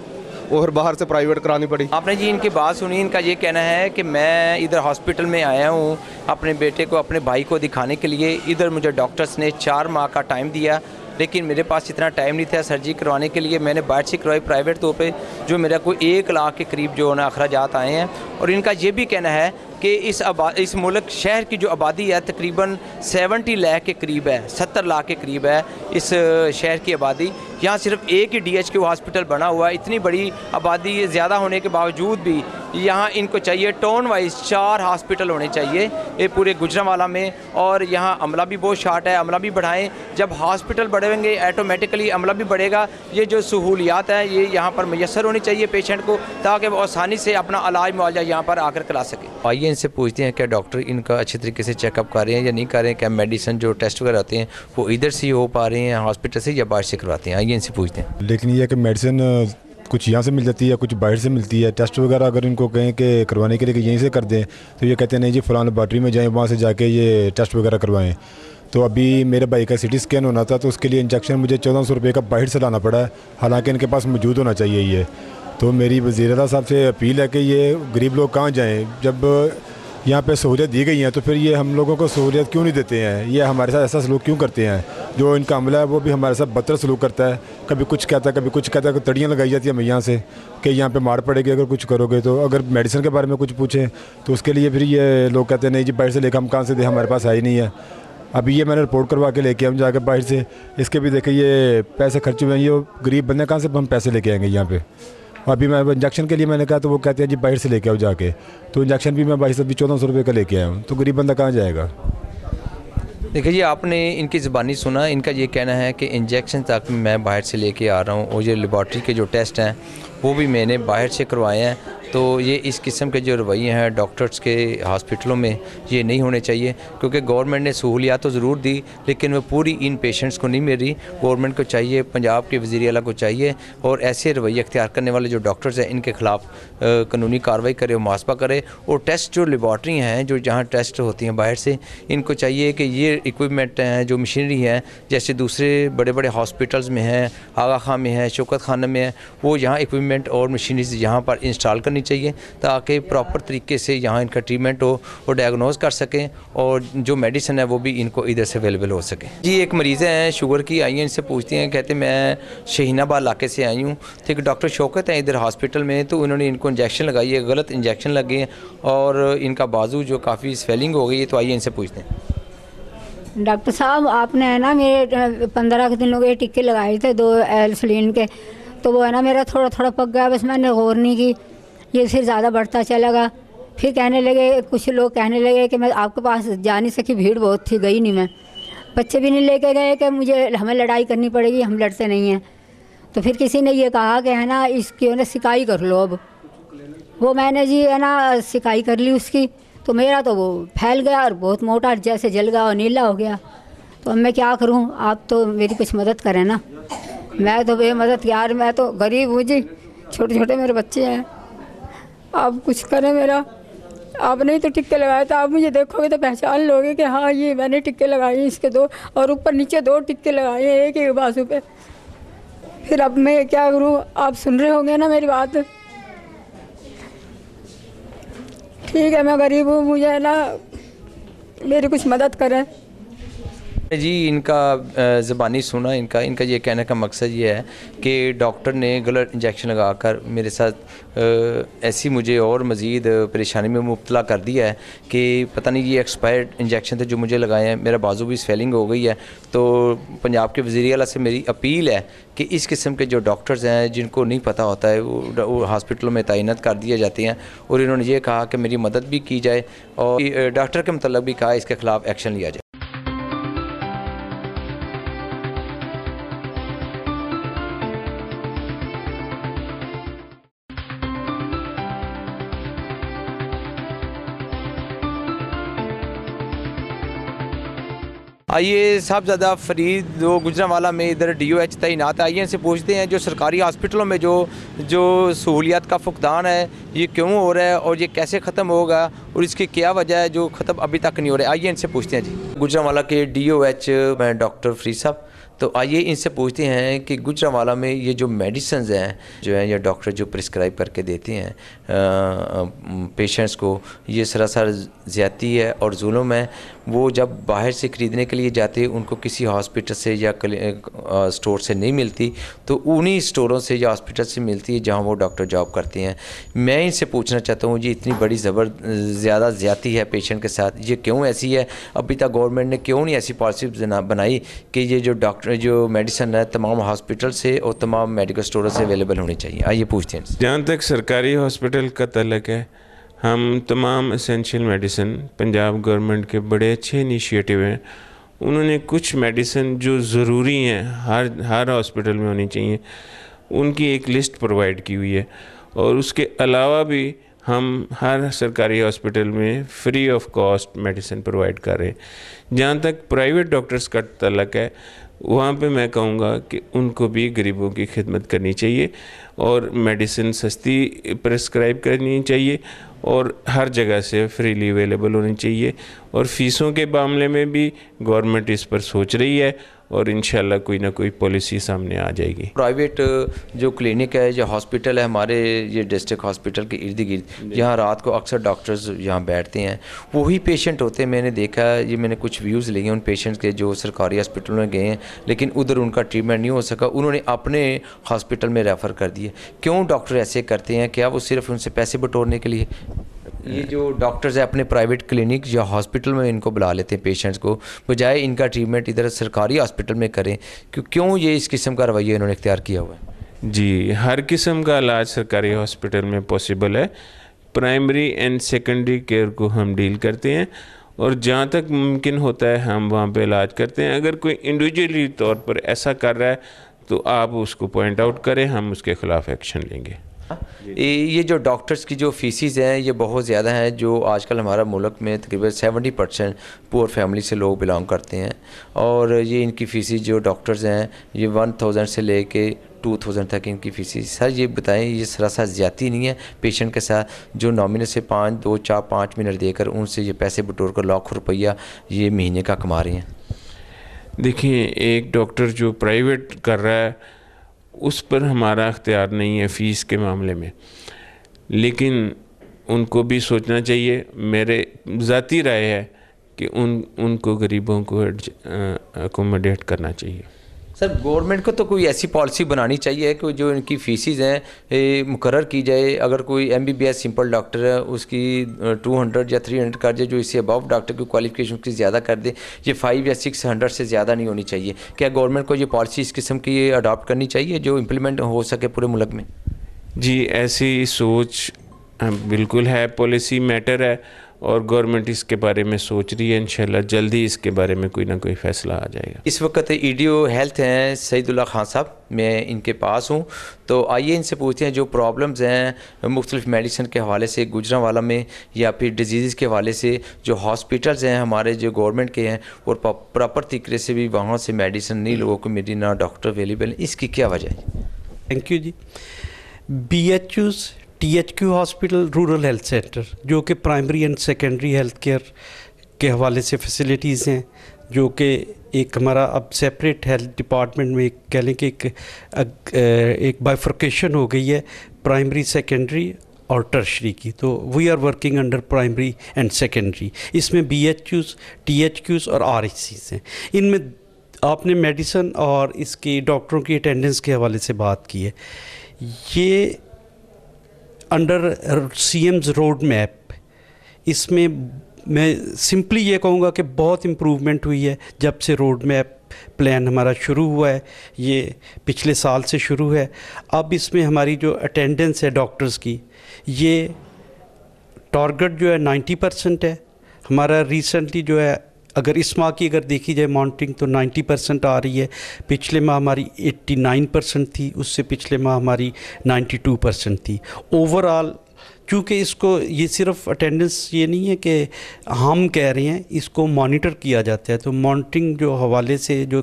वो फिर बाहर से प्राइवेट करानी पड़ी आपने जी इनकी बात सुनी इनका ये कहना है कि मैं इधर हॉस्पिटल में आया हूँ अपने बेटे को अपने भाई को दिखाने के लिए इधर मुझे डॉक्टर्स ने चार माह का टाइम दिया लेकिन मेरे पास इतना टाइम नहीं था सर्जरी करवाने के लिए मैंने बाहर से करवाई प्राइवेट तौर पर जो मेरा कोई एक लाख के करीब जो है अखराज आए हैं और इनका ये भी कहना है कि इस आबा इस मुल्क शहर की जो आबादी है तकरीबन 70 लाख के करीब है 70 लाख के करीब है इस शहर की आबादी यहाँ सिर्फ एक ही डी एच के हॉस्पिटल बना हुआ है इतनी बड़ी आबादी ज़्यादा होने के बावजूद भी यहाँ इनको चाहिए टाउन वाइज चार हॉस्पिटल होने चाहिए ये पूरे गुजरावाला में और यहाँ अमला भी बहुत शार्ट है अमला भी बढ़ाएं जब हॉस्पिटल बढ़ेंगे ऑटोमेटिकली अमला भी बढ़ेगा ये जो सहूलियात है ये यहाँ पर मैसर होनी चाहिए पेशेंट को ताकि वो आसानी से अपना इलाज मुआवजा यहाँ पर आकर करा सके आइए आइए इनसे पूछते हैं क्या डॉक्टर इनका अच्छे तरीके से चेकअप कर रहे हैं या नहीं कर रहे हैं क्या मेडिसिन जो टेस्ट वगैरह आते हैं वो इधर से ही हो पा रहे हैं हॉस्पिटल से या बाहर से करवाते हैं ये इनसे पूछते हैं लेकिन यह कि मेडिसिन कुछ यहाँ से मिल जाती है कुछ बाहर से मिलती है टेस्ट वगैरह अगर इनको कहें कि करवाने के लिए यहीं से कर दें तो ये कहते हैं नहीं जी फलान लेबार्ट्री में जाएँ वहाँ से जाके ये टेस्ट वगैरह करवाएँ तो अभी मेरे भाई का सिटी स्कैन होना था तो उसके लिए इंजेक्शन मुझे चौदह सौ रुपये का बाहर से लाना पड़ा है हालांकि इनके पास मौजूद होना चाहिए ये तो मेरी वजीर अला साहब से अपील है कि ये गरीब लोग कहाँ जाएँ जब यहाँ पे सहूलियत दी गई हैं तो फिर ये हम लोगों को सहूलियत क्यों नहीं देते हैं ये हमारे साथ ऐसा सलूक क्यों करते हैं जो इनका अमला है वो भी हमारे साथ बदतर सलूक करता है कभी कुछ कहता है कभी कुछ कहता है तड़ियाँ लगाई जाती है हमें यहाँ से कि यहाँ पे मार पड़ेगी अगर कुछ करोगे तो अगर मेडिसिन के बारे में कुछ पूछें तो उसके लिए फिर ये लोग कहते हैं नहीं जी बाहर से लेकर हम कहाँ से दें हमारे पास आई नहीं है अभी ये मैंने रिपोर्ट करवा के लेके हम जाकर बाहर से इसके भी देखे ये पैसे खर्चे हुए हैं ये गरीब बंदे कहाँ से हम पैसे लेके आएंगे यहाँ पर अभी मैं इंजेक्शन के लिए मैंने कहा तो वो कहते हैं जी बाहर से लेके आओ जाके तो इंजेक्शन भी मैं बाईस अभी चौदह सौ रुपये का लेके आया हूँ तो गरीब बंदा कहाँ जाएगा देखिए जी आपने इनकी ज़बानी सुना इनका ये कहना है कि इंजेक्शन तक मैं बाहर से लेके आ रहा हूँ और ये लेबॉट्री के जो टेस्ट हैं वो भी मैंने बाहर से करवाए हैं तो ये इस किस्म के जो रवैये हैं डॉक्टर्स के हॉस्पिटलों में ये नहीं होने चाहिए क्योंकि गवर्नमेंट ने सहूलियात तो ज़रूर दी लेकिन वो पूरी इन पेशेंट्स को नहीं मिल रही गवर्नमेंट को चाहिए पंजाब के वजी अला को चाहिए और ऐसे रवैये अख्तियार करने वाले जो डॉक्टर्स हैं इनके ख़िलाफ़ कानूनी कार्रवाई करे मुहासबा करे और टेस्ट जो लेबॉर्ट्री हैं जो जहाँ टेस्ट होती हैं बाहर से इनको चाहिए कि ये इक्विपमेंट हैं जो मशीनरी हैं जैसे दूसरे बड़े बड़े हॉस्पिटल्स में हैं आगा खां में हैं शौकत खाना में हैं वो यहाँ इक्विपमेंट इक्विपमेंट और मशीनरीज यहाँ पर इंस्टॉल करनी चाहिए ताकि प्रॉपर तरीके से यहाँ इनका ट्रीटमेंट हो और डायग्नोज कर सकें और जो मेडिसिन है वो भी इनको इधर से अवेलेबल हो सके जी एक मरीज़ हैं शुगर की आई हैं इनसे पूछती हैं कहते मैं शहीनाबाद इलाके से आई हूँ तो एक डॉक्टर शौकत हैं इधर हॉस्पिटल में तो उन्होंने इनको इंजेक्शन लगाई है गलत इंजेक्शन लगे हैं और इनका बाजू जो काफ़ी स्वेलिंग हो गई है तो आइए इनसे पूछते हैं डॉक्टर साहब आपने है ना मेरे पंद्रह दिनों के टिक्के लगाए थे दो एल्सलिन के तो वो है ना मेरा थोड़ा थोड़ा पक गया बस मैंने गौर नहीं की ये फिर ज़्यादा बढ़ता चला गया फिर कहने लगे कुछ लोग कहने लगे कि मैं आपके पास जा नहीं सकी भीड़ बहुत थी गई नहीं मैं बच्चे भी नहीं लेके गए कि मुझे हमें लड़ाई करनी पड़ेगी हम लड़ते नहीं हैं तो फिर किसी ने ये कहा कि है ना इसकी ना सिकाई कर लो अब वो मैंने जी है ना सिकाई कर ली उसकी तो मेरा तो वो फैल गया और बहुत मोटा जैसे जल गया और नीला हो गया तो अब मैं क्या करूँ आप तो मेरी कुछ मदद करें ना मैं तो बे मदद यार मैं तो गरीब हूँ जी छोटे छोटे मेरे बच्चे हैं आप कुछ करें मेरा आपने ही तो टिक्के लगाए तो आप मुझे देखोगे तो पहचान लोगे कि हाँ ये मैंने टिक्के लगाए इसके दो और ऊपर नीचे दो टिक्के लगाए एक एक बाजू पे फिर अब मैं क्या करूँ आप सुन रहे होंगे ना मेरी बात ठीक है मैं गरीब हूँ मुझे ना मेरी कुछ मदद करें जी इनका ज़बानी सुना इनका इनका ये कहने का मकसद ये है कि डॉक्टर ने गलत इंजेक्शन लगाकर मेरे साथ ऐसी मुझे और मज़ीद परेशानी में मुबतला कर दिया है कि पता नहीं ये एक्सपायर्ड इंजेक्शन थे जो मुझे लगाए हैं मेरा बाजू भी स्वेलिंग हो गई है तो पंजाब के वजी अला से मेरी अपील है कि इस किस्म के जो डॉक्टर्स हैं जिनको नहीं पता होता है वो हॉस्पिटलों में तैनात कर दिए जाते हैं और इन्होंने ये कहा कि मेरी मदद भी की जाए और डॉक्टर के मतलब भी कहा इसके ख़िलाफ़ एक्शन लिया जाए आइए ए साहबजादा फरीद जो गुजरावाला में इधर डी ओ एच तैनात है आइए इनसे पूछते हैं जो सरकारी हॉस्पिटलों में जो जो सहूलियात का फुकदान है ये क्यों हो रहा है और ये कैसे ख़त्म होगा और इसकी क्या वजह है जो ख़त्म अभी तक नहीं हो रहा है आइए इनसे पूछते हैं जी गुजरावाला के डी ओ एच में डॉक्टर फरीद साहब तो आइए इनसे पूछते हैं कि गुजरावाला में ये जो मेडिसन हैं जो हैं या डॉक्टर जो प्रिस्क्राइब करके देते हैं पेशेंट्स को ये सरासर ज्यादी है और जुलम है वो जब बाहर से ख़रीदने के लिए जाते उनको किसी हॉस्पिटल से या स्टोर से नहीं मिलती तो उन्हीं स्टोरों से या हॉस्पिटल से मिलती है जहाँ वो डॉक्टर जॉब करते हैं मैं इनसे पूछना चाहता हूँ जी इतनी बड़ी ज़बर ज़्यादा ज़्यादा है पेशेंट के साथ ये क्यों ऐसी है अभी तक गवर्नमेंट ने क्यों नहीं ऐसी पॉलिसी बनाई कि ये जो डॉक्टर जो मेडिसन है तमाम हॉस्पिटल से और तमाम मेडिकल स्टोरों से अवेलेबल होनी चाहिए आइए पूछते हैं जहाँ तक सरकारी हॉस्पिटल का तलक है हम तमाम असेंशियल मेडिसिन पंजाब गवर्नमेंट के बड़े अच्छे इनिशिएटिव हैं उन्होंने कुछ मेडिसिन जो ज़रूरी हैं हर हर हॉस्पिटल में होनी चाहिए उनकी एक लिस्ट प्रोवाइड की हुई है और उसके अलावा भी हम हर सरकारी हॉस्पिटल में free of cost medicine provide कर रहे हैं जहाँ तक प्राइवेट डॉक्टर्स का तलक है वहाँ पे मैं कहूँगा कि उनको भी गरीबों की खिदमत करनी चाहिए और मेडिसिन सस्ती प्रेस्क्राइब करनी चाहिए और हर जगह से फ्रीली अवेलेबल होनी चाहिए और फीसों के मामले में भी गवर्नमेंट इस पर सोच रही है और इन कोई ना कोई पॉलिसी सामने आ जाएगी प्राइवेट uh, जो क्लिनिक है या हॉस्पिटल है हमारे ये डिस्ट्रिक्ट हॉस्पिटल के इर्द गिर्द यहाँ रात को अक्सर डॉक्टर्स यहाँ बैठते हैं वही पेशेंट होते हैं मैंने देखा ये मैंने कुछ व्यूज़ लिए उन पेशेंट्स के जो सरकारी हॉस्पिटल में गए हैं लेकिन उधर उनका ट्रीटमेंट नहीं हो सका उन्होंने अपने हॉस्पिटल में रेफ़र कर दिए क्यों डॉक्टर ऐसे करते हैं क्या वो सिर्फ उनसे पैसे बटोरने के लिए ये जो डॉक्टर्स हैं अपने प्राइवेट क्लिनिक या हॉस्पिटल में इनको बुला लेते हैं पेशेंट्स को बजाय इनका ट्रीटमेंट इधर सरकारी हॉस्पिटल में करें क्यों क्यों ये इस किस्म का रवैया इन्होंने इख्तियार किया हुआ है जी हर किस्म का इलाज सरकारी हॉस्पिटल में पॉसिबल है प्राइमरी एंड सेकेंडरी केयर को हम डील करते हैं और जहाँ तक मुमकिन होता है हम वहाँ पर इलाज करते हैं अगर कोई इंडिविजुअली तौर पर ऐसा कर रहा है तो आप उसको पॉइंट आउट करें हम उसके ख़िलाफ़ एक्शन लेंगे ये जो डॉक्टर्स की जो फीसिस हैं ये बहुत ज़्यादा हैं जो आजकल हमारा मुल्क में तकरीबन सेवेंटी परसेंट पुअर फैमिली से लोग बिलोंग करते हैं और ये इनकी फीसिस जो डॉक्टर्स हैं ये वन थाउजेंड से ले कर टू थाउजेंड तक इनकी फीसिस सर ये बताएं ये सरासा ज़्यादा नहीं है पेशेंट के साथ जो नॉमिनल से पाँच दो चार पाँच मिनट देकर उनसे ये पैसे बटोर कर लाख रुपया ये महीने का कमा रहे हैं देखिए एक डॉक्टर जो प्राइवेट कर रहा है उस पर हमारा अख्तियार नहीं है फ़ीस के मामले में लेकिन उनको भी सोचना चाहिए मेरे ज़ाती राय है कि उन उनको गरीबों को अकोमोडेट करना चाहिए सर गवर्नमेंट को तो कोई ऐसी पॉलिसी बनानी चाहिए कि जो इनकी फ़ीसिज़ हैं मुकर की जाए अगर कोई M B B S simple doctor है उसकी टू हंड्रेड या थ्री हंड्रेड कर जाए जो इससे अबाव डॉक्टर की क्वालिफिकेशन की ज़्यादा कर दे ये फ़ाइव या सिक्स हंड्रेड से ज़्यादा नहीं होनी चाहिए क्या गवर्नमेंट को ये पॉलिसी इस किस्म की अडॉप्ट करनी चाहिए जो इम्प्लीमेंट हो सके पूरे मुल्क में जी ऐसी सोच बिल्कुल है पॉलिसी मैटर है और गवर्नमेंट इसके बारे में सोच रही है इनशाला जल्दी इसके बारे में कोई ना कोई फैसला आ जाएगा इस वक्त ई डी ओ हेल्थ हैं सईदुल्ला खान साहब मैं इनके पास हूँ तो आइए इनसे पूछते हैं जो प्रॉब्लम्स हैं मुख्तलिफ मेडिसिन के हवाले से गुजरा वाला में या फिर डिजीज़ के हवाले से जो हॉस्पिटल्स हैं हमारे जो गवर्नमेंट के हैं और प्रॉपर तरीके से भी वहाँ से मेडिसिन नहीं लोगों को मिली ना डॉक्टर अवेलेबल इसकी क्या वजह है thank you ji B H Us THQ hospital rural health centre जो कि primary and secondary health care के हवाले से फैसिलिटीज़ हैं जो कि एक हमारा अब सेपरेट हेल्थ डिपार्टमेंट में एक कह लें कि एक एक बाइफ्रकेशन हो गई है प्राइमरी सेकेंडरी और टर्शरी की तो we are working under primary and secondary इसमें B H Qs T H Qs और आर एच सीज़ हैं इनमें आपने मेडिसन और इसकी डॉक्टरों की अटेंडेंस के हवाले से बात की है ये under C M's road map इसमें मैं सिंपली ये कहूँगा कि बहुत इम्प्रूवमेंट हुई है जब से रोड मैप प्लान हमारा शुरू हुआ है ये पिछले साल से शुरू है अब इसमें हमारी जो अटेंडेंस है डॉक्टर्स की ये टारगेट जो है 90 परसेंट है हमारा रिसेंटली जो है अगर इस माह की अगर देखी जाए माउंटिंग तो 90 परसेंट आ रही है पिछले माह हमारी 89 परसेंट थी उससे पिछले माह हमारी 92 परसेंट थी ओवरऑल क्योंकि इसको ये सिर्फ अटेंडेंस ये नहीं है कि हम कह रहे हैं इसको मॉनिटर किया जाता है तो मॉनिटरिंग जो हवाले से जो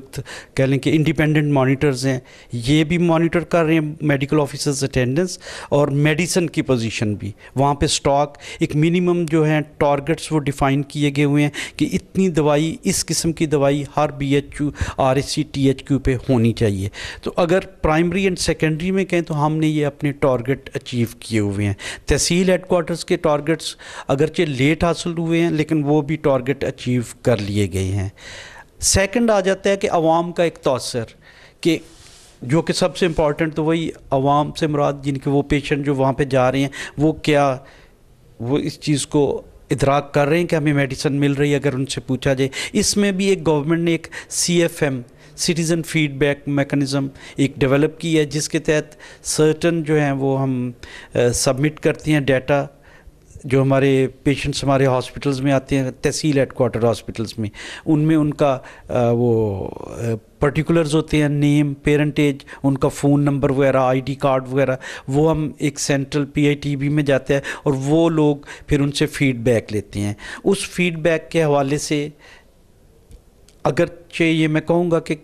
कह लें कि इंडिपेंडेंट मॉनिटर्स हैं ये भी मॉनिटर कर रहे हैं मेडिकल ऑफिसर्स अटेंडेंस और मेडिसन की पोजीशन भी वहाँ पे स्टॉक एक मिनिमम जो है टारगेट्स वो डिफ़ाइन किए गए हुए हैं कि इतनी दवाई इस किस्म की दवाई हर B H Q R S C T H Q पर होनी चाहिए तो अगर प्राइमरी एंड सेकेंडरी में कहें तो हमने ये अपने टारगेट अचीव किए हुए हैं तहसील तहसील हेडकोार्टर्स के टारगेट्स अगरचे लेट हासिल हुए हैं लेकिन वो भी टारगेट अचीव कर लिए गए हैं सेकंड आ जाता है कि आवाम का एक तसर कि जो कि सबसे इम्पॉर्टेंट तो वही आवाम से मुराद जिनके वो पेशेंट जो वहाँ पर जा रहे हैं वो क्या वो इस चीज़ को इधराक कर रहे हैं कि हमें मेडिसन मिल रही है अगर उनसे पूछा जाए इसमें भी एक गवर्नमेंट ने एक C F M citizen feedback mechanism एक डेवलप की है जिसके तहत सर्टन जो हैं वो हम सबमिट करते हैं डाटा जो हमारे पेशेंट्स हमारे हॉस्पिटल्स में आते हैं तहसील हेड क्वार्टर हॉस्पिटल्स में उनमें उनका वो पर्टिकुलर्स होते हैं नेम पेरेंटेज उनका फ़ोन नंबर वगैरह आईडी कार्ड वगैरह वो हम एक सेंट्रल पीआईटीबी में जाते हैं और वो लोग फिर उनसे फ़ीडबैक लेते हैं उस फीडबैक के हवाले से अगरचे ये मैं कहूँगा कि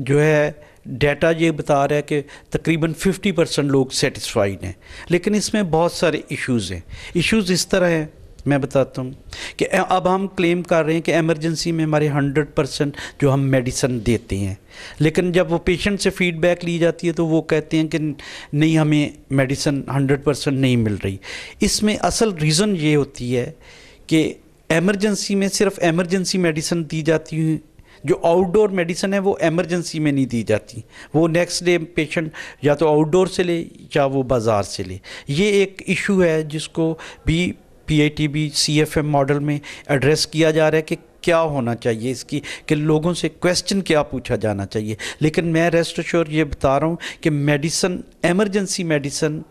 जो है डेटा ये बता रहा है कि तकरीबन 50 परसेंट लोग सेटिस्फाइड हैं लेकिन इसमें बहुत सारे इश्यूज़ हैं इश्यूज़ इस तरह हैं मैं बताता हूँ कि अब हम क्लेम कर रहे हैं कि एमरजेंसी में हमारे 100 परसेंट जो हम मेडिसन देते हैं लेकिन जब वो पेशेंट से फीडबैक ली जाती है तो वो कहते हैं कि नहीं हमें मेडिसन 100 परसेंट नहीं मिल रही इसमें असल रीज़न ये होती है कि एमरजेंसी में सिर्फ एमरजेंसी मेडिसिन दी जाती है जो आउटडोर मेडिसिन है वो एमरजेंसी में नहीं दी जाती वो नेक्स्ट डे पेशेंट या तो आउटडोर से ले या वो बाज़ार से ले ये एक इशू है जिसको भी P I T B C F M model में एड्रेस किया जा रहा है कि क्या होना चाहिए इसकी कि लोगों से क्वेश्चन क्या पूछा जाना चाहिए लेकिन मैं रेस्ट श्योर ये बता रहा हूँ कि मेडिसन एमरजेंसी मेडिसन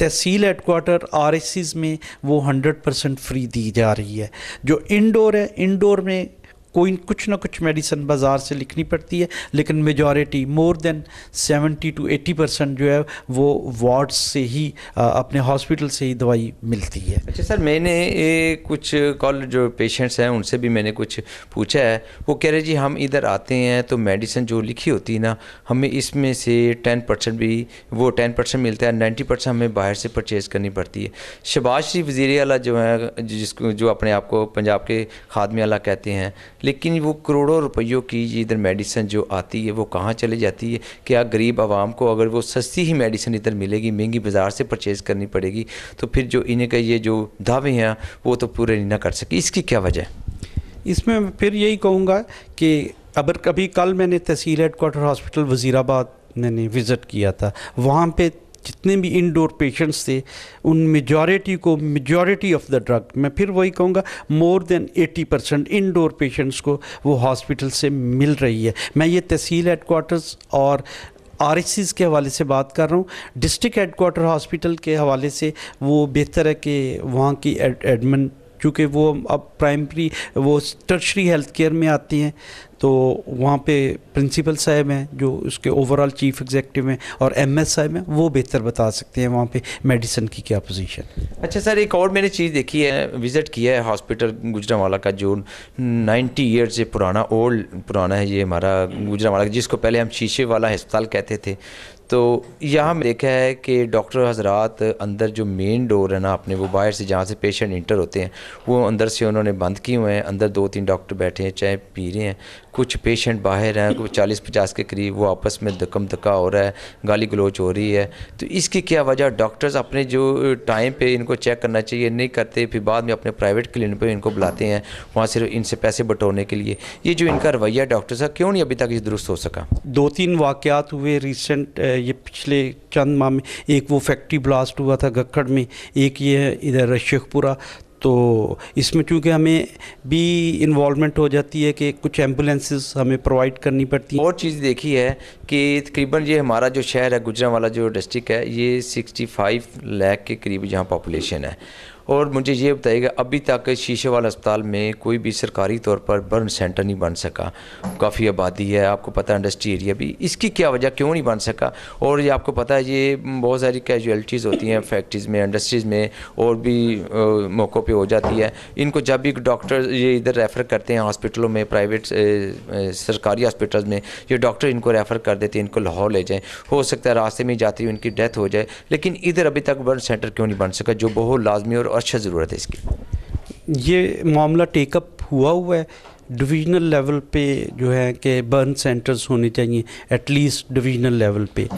तहसील हेडकोार्टर आर में वो हंड्रेड परसेंट फ्री दी जा रही है जो इनडोर है इनडोर में कोई कुछ ना कुछ मेडिसन बाज़ार से लिखनी पड़ती है लेकिन majority more than 70 to 80 percent जो है वो वार्ड से ही आ, अपने हॉस्पिटल से ही दवाई मिलती है अच्छा सर मैंने ए, कुछ कॉल जो पेशेंट्स हैं उनसे भी मैंने कुछ पूछा है वो कह रहे जी हम इधर आते हैं तो मेडिसन जो लिखी होती है ना हमें इसमें से टेन परसेंट भी वो टेन परसेंट मिलता है नाइन्टी परसेंट हमें बाहर से परचेज़ करनी पड़ती है शबाज श्री वजीर अला जो है जिसको जो अपने आप को पंजाब के खादम अला कहते हैं लेकिन वो करोड़ों रुपयों की इधर मेडिसिन जो आती है वो कहाँ चले जाती है क्या गरीब आवाम को अगर वो सस्ती ही मेडिसिन इधर मिलेगी महंगी बाज़ार से परचेज़ करनी पड़ेगी तो फिर जो इन्हें का ये जो दावे हैं वो तो पूरे नहीं ना कर सके इसकी क्या वजह इसमें फिर यही कहूँगा कि अगर कभी कल मैंने तहसील हेड क्वार्टर हॉस्पिटल वज़ीराबाद मैंने विज़िट किया था वहाँ पे जितने भी इनडोर पेशेंट्स थे उन मेजॉरिटी को मेजॉरिटी ऑफ द ड्रग मैं फिर वही कहूँगा more than 80 percent indoor patients को वो हॉस्पिटल से मिल रही है मैं ये तहसील हेडकोार्टर्स और आर के हवाले से बात कर रहा हूँ डिस्ट्रिक्ट हेडकोार्टर हॉस्पिटल के हवाले से वो बेहतर है कि वहाँ की एडमिन क्योंकि वो अब प्राइमरी वो टर्शरी हेल्थ केयर में आती हैं तो वहाँ पे प्रिंसिपल साहब हैं जो उसके ओवरऑल चीफ एग्जेक्टिव हैं और एम एस साहब हैं वो बेहतर बता सकते हैं वहाँ पे मेडिसिन की क्या पोजीशन अच्छा सर एक और मैंने चीज़ देखी है विज़िट किया है हॉस्पिटल गुजरावाला का जो 90 ईयर से पुराना ओल्ड पुराना है ये हमारा गुजरावाला जिसको पहले हम शीशे वाला अस्पताल कहते थे तो यहाँ देखा है कि डॉक्टर हजरात अंदर जो मेन डोर है ना अपने वो बाहर से जहाँ से पेशेंट इंटर होते हैं वो अंदर से उन्होंने बंद किए हुए हैं अंदर दो तीन डॉक्टर बैठे हैं चाय पी रहे हैं कुछ पेशेंट बाहर हैं कुछ चालीस पचास के करीब वो आपस में धक्म धक्का हो रहा है गाली गलोच हो रही है तो इसकी क्या वजह डॉक्टर्स अपने जो टाइम पे इनको चेक करना चाहिए नहीं करते फिर बाद में अपने प्राइवेट क्लिनिक पर इनको बुलाते हैं वहाँ सिर्फ इनसे पैसे बटोरने के लिए ये जो इनका रवैया डॉक्टर साहब क्यों नहीं अभी तक ये दुरुस्त हो सका दो तीन वाक़ात हुए रिसेंट ये पिछले चंद माह में एक वो फैक्ट्री ब्लास्ट हुआ था गक्खड़ में एक ये इधर शेखपुरा तो इसमें चूँकि हमें भी इन्वॉलमेंट हो जाती है कि कुछ एम्बुलेंसेस हमें प्रोवाइड करनी पड़ती है और चीज़ देखी है कि तकरीबन ये हमारा जो शहर है गुजरा वाला जो डिस्ट्रिक्ट है ये 65 लाख के करीब जहाँ पॉपुलेशन है और मुझे ये बताइएगा अभी तक शीशे वाला अस्पताल में कोई भी सरकारी तौर पर बर्न सेंटर नहीं बन सका काफ़ी आबादी है आपको पता है इंडस्ट्री एरिया भी इसकी क्या वजह क्यों नहीं बन सका और ये आपको पता है ये बहुत सारी कैजुअलिटीज़ होती हैं फैक्ट्रीज़ में इंडस्ट्रीज़ में और भी मौक़ों पर हो जाती है इनको जब भी डॉक्टर ये इधर रेफ़र करते हैं हॉस्पिटलों में प्राइवेट सरकारी हॉस्पिटल में ये डॉक्टर इनको रेफ़र कर देते हैं इनको लाहौर ले जाएँ हो सकता है रास्ते में जाती हुए इनकी डेथ हो जाए लेकिन इधर अभी तक बर्न सेंटर क्यों नहीं बन सका जो बहुत लाजमी और और अच्छा ज़रूरत है इसकी ये मामला टेकअप हुआ हुआ है डिवीजनल लेवल पे जो है कि बर्न सेंटर्स होने चाहिए एटलीस्ट डिवीजनल लेवल पे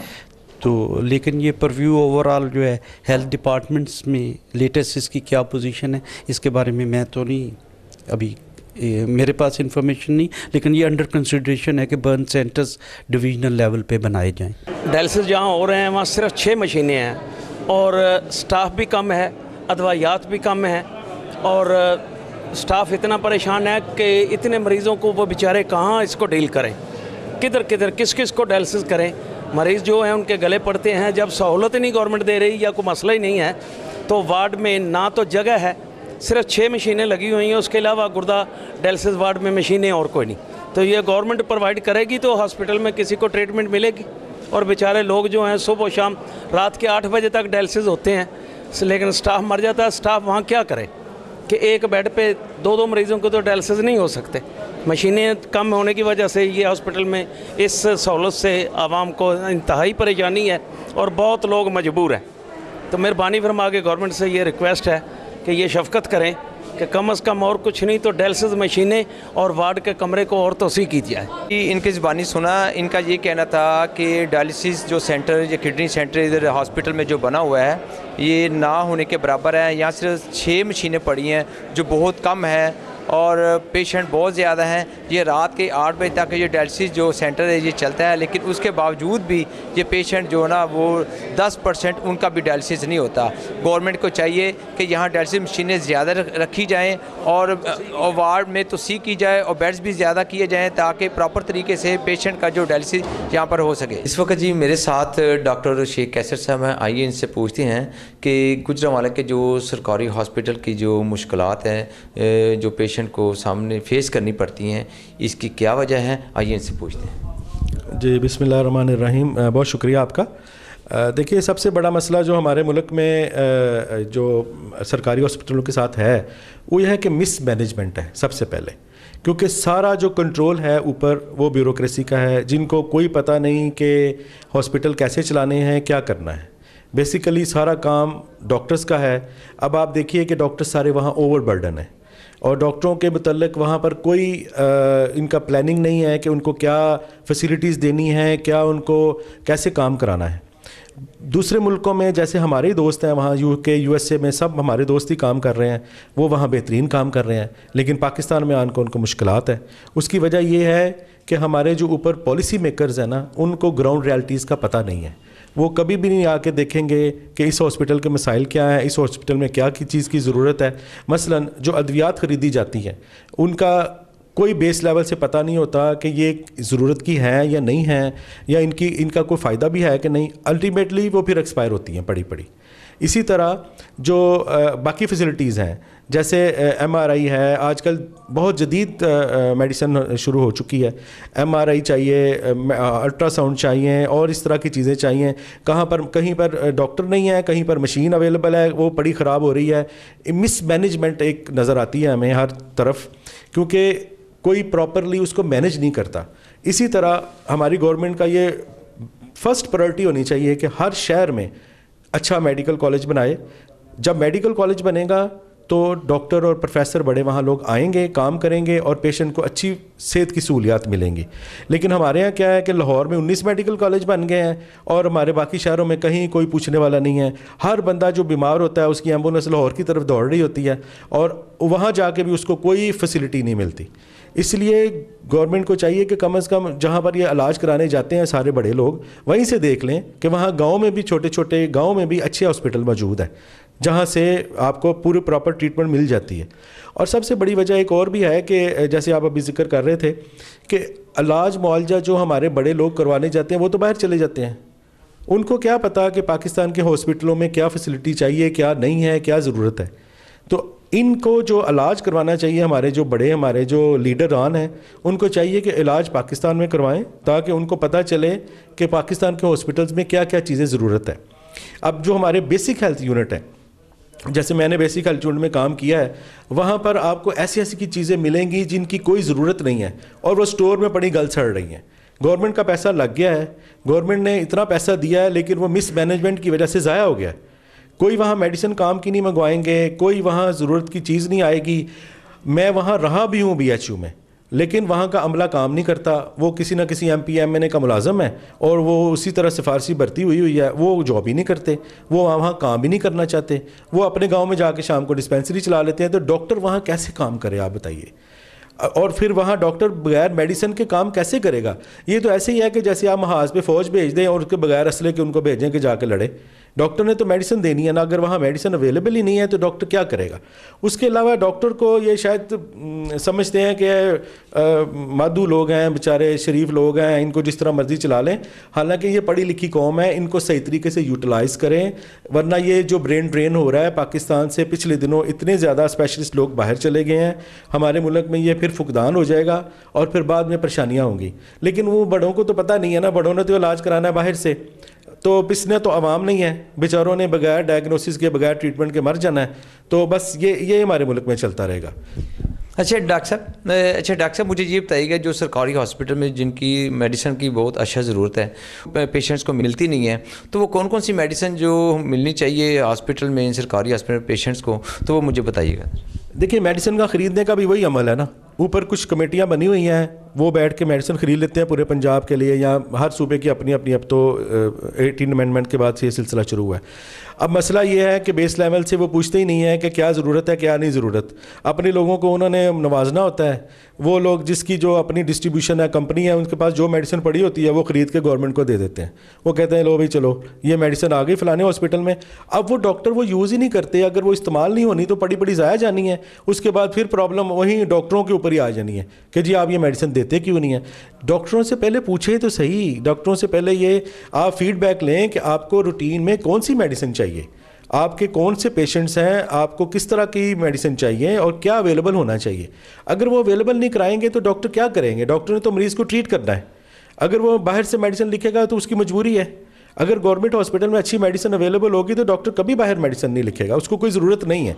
तो लेकिन ये परव्यू ओवरऑल जो है हेल्थ डिपार्टमेंट्स में लेटेस्ट इसकी क्या पोजीशन है इसके बारे में मैं तो नहीं अभी ए, मेरे पास इंफॉर्मेशन नहीं लेकिन ये अंडर कंसिड्रेशन है कि बर्न सेंटर्स डिवीजनल लेवल पर बनाए जाएँ डायलिसिस जहाँ हो रहे हैं वहाँ सिर्फ छः मशीनें हैं और स्टाफ uh, भी कम है अदवायात भी कम हैं और स्टाफ इतना परेशान है कि इतने मरीज़ों को वो बेचारे कहाँ इसको डील करें किधर किधर किस किस को डायलिसिस करें मरीज़ जो हैं उनके गले पड़ते हैं जब सहूलत नहीं गवर्नमेंट दे रही या कोई मसला ही नहीं है तो वार्ड में ना तो जगह है सिर्फ छः मशीनें लगी हुई हैं उसके अलावा गुर्दा डायलिसिस वार्ड में मशीनें और कोई नहीं तो ये गवर्नमेंट प्रोवाइड करेगी तो हॉस्पिटल में किसी को ट्रीटमेंट मिलेगी और बेचारे लोग जो हैं सुबह शाम रात के आठ बजे तक डायलिसिस होते हैं लेकिन स्टाफ मर जाता है स्टाफ वहाँ क्या करे कि एक बेड पे दो दो मरीज़ों को तो डायलिसिस नहीं हो सकते मशीनें कम होने की वजह से ये हॉस्पिटल में इस सहूलत से आवाम को इंतहाई परेशानी है और बहुत लोग मजबूर हैं तो मेहरबानी फरमा के गवर्नमेंट से ये रिक्वेस्ट है कि ये शफकत करें कि कम अज़ कम और कुछ नहीं तो डायलिसिस मशीनें और वार्ड के कमरे को और तोसी की जाए इनकी ज़बानी सुना इनका ये कहना था कि डायलिसिस जो सेंटर या किडनी सेंटर इधर हॉस्पिटल में जो बना हुआ है ये ना होने के बराबर है यहाँ सिर्फ छः मशीनें पड़ी हैं जो बहुत कम है और पेशेंट बहुत ज़्यादा हैं ये रात के आठ बजे तक ये डायलिसिस जो सेंटर है ये चलता है लेकिन उसके बावजूद भी ये पेशेंट जो ना वो दस परसेंट उनका भी डायलिसिस नहीं होता गवर्नमेंट को चाहिए कि यहाँ डायलिसिस मशीनें ज़्यादा रखी जाएँ और वार्ड में तो सी की जाए और बेड्स भी ज़्यादा किए जाएँ ताकि प्रॉपर तरीके से पेशेंट का जो डायलिसिस यहाँ पर हो सके इस वक्त जी मेरे साथ डॉक्टर शेख कैसर साहब हैं आइए इनसे पूछते हैं कि गुजरावाला के जो सरकारी हॉस्पिटल की जो मुश्किल हैं जो पेशेंट पेशेंट को सामने फेस करनी पड़ती हैं इसकी क्या वजह है आइए इनसे पूछते हैं जी बिसमिल्ल रहीम बहुत शुक्रिया आपका देखिए सबसे बड़ा मसला जो हमारे मुल्क में जो सरकारी हॉस्पिटलों के साथ है वो यह है कि मिस मैनेजमेंट है सबसे पहले क्योंकि सारा जो कंट्रोल है ऊपर वो ब्यूरोक्रेसी का है जिनको कोई पता नहीं कि हॉस्पिटल कैसे चलाने हैं क्या करना है बेसिकली सारा काम डॉक्टर्स का है अब आप देखिए कि डॉक्टर्स सारे वहाँ ओवरबर्डन है और डॉक्टरों के मतलब वहाँ पर कोई आ, इनका प्लानिंग नहीं है कि उनको क्या फैसिलिटीज़ देनी है क्या उनको कैसे काम कराना है दूसरे मुल्कों में जैसे हमारे दोस्त हैं वहाँ यू के यू एस ए में सब हमारे दोस्त ही काम कर रहे हैं वो वहाँ बेहतरीन काम कर रहे हैं लेकिन पाकिस्तान में आने को उनको मुश्किल है उसकी वजह यह है कि हमारे जो ऊपर पॉलिसी मेकर्स हैं ना उनको ग्राउंड रियलिटीज़ का पता नहीं है वो कभी भी नहीं आके देखेंगे कि इस हॉस्पिटल के मसाइल क्या हैं इस हॉस्पिटल में क्या की चीज़ की ज़रूरत है मसलन जो अद्वियात ख़रीदी जाती हैं उनका कोई बेस लेवल से पता नहीं होता कि ये ज़रूरत की है या नहीं है या इनकी इनका कोई फ़ायदा भी है कि नहीं अल्टीमेटली वो फिर एक्सपायर होती हैं पड़ी पड़ी इसी तरह जो बाकी फैसिलिटीज़ हैं जैसे एम आर आई है आजकल बहुत जदीद मेडिसन शुरू हो चुकी है एम आर आई चाहिए अल्ट्रासाउंड चाहिए और इस तरह की चीज़ें चाहिए कहाँ पर कहीं पर डॉक्टर नहीं है कहीं पर मशीन अवेलेबल है वो बड़ी ख़राब हो रही है मिसमैनेजमेंट एक नज़र आती है हमें हर तरफ क्योंकि कोई प्रॉपरली उसको मैनेज नहीं करता इसी तरह हमारी गवर्नमेंट का ये फर्स्ट प्रायोरिटी होनी चाहिए कि हर शहर में अच्छा मेडिकल कॉलेज बनाए जब मेडिकल कॉलेज बनेगा तो डॉक्टर और प्रोफेसर बड़े वहाँ लोग आएंगे काम करेंगे और पेशेंट को अच्छी सेहत की सहूलियात मिलेंगी लेकिन हमारे यहाँ क्या है कि लाहौर में 19 मेडिकल कॉलेज बन गए हैं और हमारे बाकी शहरों में कहीं कोई पूछने वाला नहीं है हर बंदा जो बीमार होता है उसकी एम्बुलेंस लाहौर की तरफ दौड़ रही होती है और वहाँ जा भी उसको कोई फैसिलिटी नहीं मिलती इसलिए गवर्नमेंट को चाहिए कि कम से कम जहाँ पर ये इलाज कराने जाते हैं सारे बड़े लोग वहीं से देख लें कि वहाँ गाँव में भी छोटे छोटे गाँव में भी अच्छे हॉस्पिटल मौजूद हैं जहाँ से आपको पूरे प्रॉपर ट्रीटमेंट मिल जाती है और सबसे बड़ी वजह एक और भी है कि जैसे आप अभी जिक्र कर रहे थे कि इलाज मुआवजा जो हमारे बड़े लोग करवाने जाते हैं वो तो बाहर चले जाते हैं उनको क्या पता कि पाकिस्तान के हॉस्पिटलों में क्या फैसिलिटी चाहिए क्या नहीं है क्या ज़रूरत है तो इनको जो इलाज करवाना चाहिए हमारे जो बड़े हमारे जो लीडर लीडरान हैं उनको चाहिए कि इलाज पाकिस्तान में करवाएं ताकि उनको पता चले कि पाकिस्तान के हॉस्पिटल्स में क्या क्या चीज़ें ज़रूरत है अब जो हमारे बेसिक हेल्थ यूनिट हैं जैसे मैंने बेसिक हेल्थ यूनिट में काम किया है वहाँ पर आपको ऐसी ऐसी की चीज़ें मिलेंगी जिनकी कोई ज़रूरत नहीं है और वो स्टोर में पड़ी गल सड़ रही हैं गवर्नमेंट का पैसा लग गया है गवर्नमेंट ने इतना पैसा दिया है लेकिन वो मिसमैनेजमेंट की वजह से ज़ाया हो गया है कोई वहाँ मेडिसिन काम की नहीं मंगवाएंगे कोई वहाँ ज़रूरत की चीज़ नहीं आएगी मैं वहाँ रहा भी हूँ बी एच यू में लेकिन वहाँ का अमला काम नहीं करता वो किसी ना किसी M P M N A का मुलाजम है और वो उसी तरह सिफारसी बरती हुई हुई है वो जॉब ही नहीं करते वो वहाँ काम भी नहीं करना चाहते वो अपने गाँव में जाके शाम को डिस्पेंसरी चला लेते हैं तो डॉक्टर वहाँ कैसे काम करे आप बताइए और फिर वहाँ डॉक्टर बगैर मेडिसिन के काम कैसे करेगा ये तो ऐसे ही है कि जैसे आप महाज पे फ़ौज भेज दें और उसके बगैर असले के उनको भेजें कि जाके लड़े डॉक्टर ने तो मेडिसिन देनी है ना अगर वहाँ मेडिसिन अवेलेबल ही नहीं है तो डॉक्टर क्या करेगा उसके अलावा डॉक्टर को ये शायद समझते हैं कि माधु लोग हैं बेचारे शरीफ लोग हैं इनको जिस तरह मर्जी चला लें हालांकि ये पढ़ी लिखी कौम है इनको सही तरीके से यूटिलाइज़ करें वरना ये जो ब्रेन ड्रेन हो रहा है पाकिस्तान से पिछले दिनों इतने ज़्यादा स्पेशलिस्ट लोग बाहर चले गए हैं हमारे मुल्क में ये फिर फुकदान हो जाएगा और फिर बाद में परेशानियाँ होंगी लेकिन वो बड़ों को तो पता नहीं है ना बड़ों ने तो इलाज कराना है बाहर से तो पिसना तो आवाम नहीं है बेचारों ने बगैर डायग्नोसिस के बगैर ट्रीटमेंट के मर जाना है तो बस ये ये हमारे मुल्क में चलता रहेगा अच्छा डॉक्टर साहब अच्छा डॉक्टर साहब मुझे ये बताइएगा जो सरकारी हॉस्पिटल में जिनकी मेडिसिन की बहुत अच्छा ज़रूरत है पेशेंट्स को मिलती नहीं है तो वो कौन कौन सी मेडिसिन जो मिलनी चाहिए हॉस्पिटल में सरकारी हॉस्पिटल पेशेंट्स को तो वो मुझे बताइएगा देखिए मेडिसिन का ख़रीदने का भी वही अमल है ना ऊपर कुछ कमेटियाँ बनी हुई हैं वो बैठ के मेडिसिन ख़रीद लेते हैं पूरे पंजाब के लिए या हर सूबे की अपनी अपनी अब तो एटीन अमेंडमेंट के बाद से ये सिलसिला शुरू हुआ है अब मसला ये है कि बेस लेवल से वो पूछते ही नहीं है कि क्या ज़रूरत है क्या नहीं ज़रूरत अपने लोगों को उन्होंने नवाजना होता है वो लोग जिसकी जो अपनी डिस्ट्रीब्यूशन है कंपनी है उनके पास जो मेडिसिन पड़ी होती है वो ख़रीद के गवर्नमेंट को दे देते हैं वो कहते हैं लो भाई चलो ये मेडिसिन आ गई फ़लाने हॉस्पिटल में अब वो डॉक्टर वो यूज़ ही नहीं करते अगर वो इस्तेमाल नहीं होनी तो पड़ी बड़ी ज़ाया जानी है उसके बाद फिर प्रॉब्लम वहीं डॉक्टरों के ऊपर ऊपर ही आ जानी है कि जी आप ये मेडिसिन देते क्यों नहीं है डॉक्टरों से पहले पूछे तो सही डॉक्टरों से पहले ये आप फीडबैक लें कि आपको रूटीन में कौन सी मेडिसिन चाहिए आपके कौन से पेशेंट्स हैं आपको किस तरह की मेडिसिन चाहिए और क्या अवेलेबल होना चाहिए अगर वो अवेलेबल नहीं कराएंगे तो डॉक्टर क्या करेंगे डॉक्टर ने तो मरीज़ को ट्रीट करना है अगर वो बाहर से मेडिसिन लिखेगा तो उसकी मजबूरी है अगर गवर्नमेंट हॉस्पिटल में अच्छी मेडिसिन अवेलेबल होगी तो डॉक्टर कभी बाहर मेडिसिन नहीं लिखेगा उसको कोई ज़रूरत नहीं है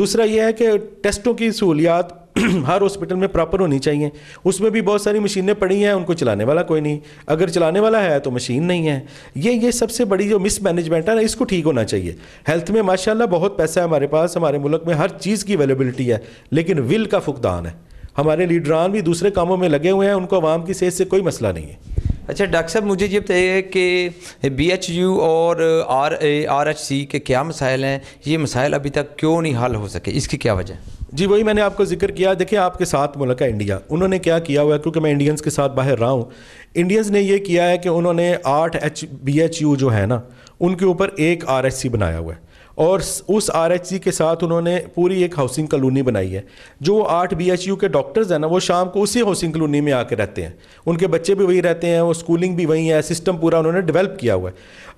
दूसरा यह है कि टेस्टों की सहूलियात (clears throat) हर हॉस्पिटल में प्रॉपर होनी चाहिए उसमें भी बहुत सारी मशीनें पड़ी हैं उनको चलाने वाला कोई नहीं अगर चलाने वाला है तो मशीन नहीं है ये ये सबसे बड़ी जो मिसमैनेजमेंट है ना इसको ठीक होना चाहिए हेल्थ में माशाल्लाह बहुत पैसा है हमारे पास हमारे मुल्क में हर चीज़ की अवेलेबिलिटी है लेकिन विल का फुकदान है हमारे लीडरान भी दूसरे कामों में लगे हुए हैं उनको आवाम की सेहत से कोई मसला नहीं है अच्छा डॉक्टर साहब मुझे ये बताइए कि बी एच यू और R A R H C के क्या मसाइल हैं ये मसाइल अभी तक क्यों नहीं हल हो सके इसकी क्या वजह है जी वही मैंने आपको जिक्र किया देखिए आपके साथ मुल्क है इंडिया उन्होंने क्या किया हुआ है क्योंकि मैं इंडियंस के साथ बाहर रहा हूँ इंडियंस ने ये किया है कि उन्होंने आठ एच बी एच यू जो है ना उनके ऊपर एक आर एस सी बनाया हुआ है और उस आर के साथ उन्होंने पूरी एक हाउसिंग कॉलोनी बनाई है जो आठ बी के डॉक्टर्स हैं ना वो शाम को उसी हाउसिंग कॉलोनी में आके रहते हैं उनके बच्चे भी वहीं रहते हैं वो स्कूलिंग भी वहीं है सिस्टम पूरा उन्होंने डेवलप किया हुआ है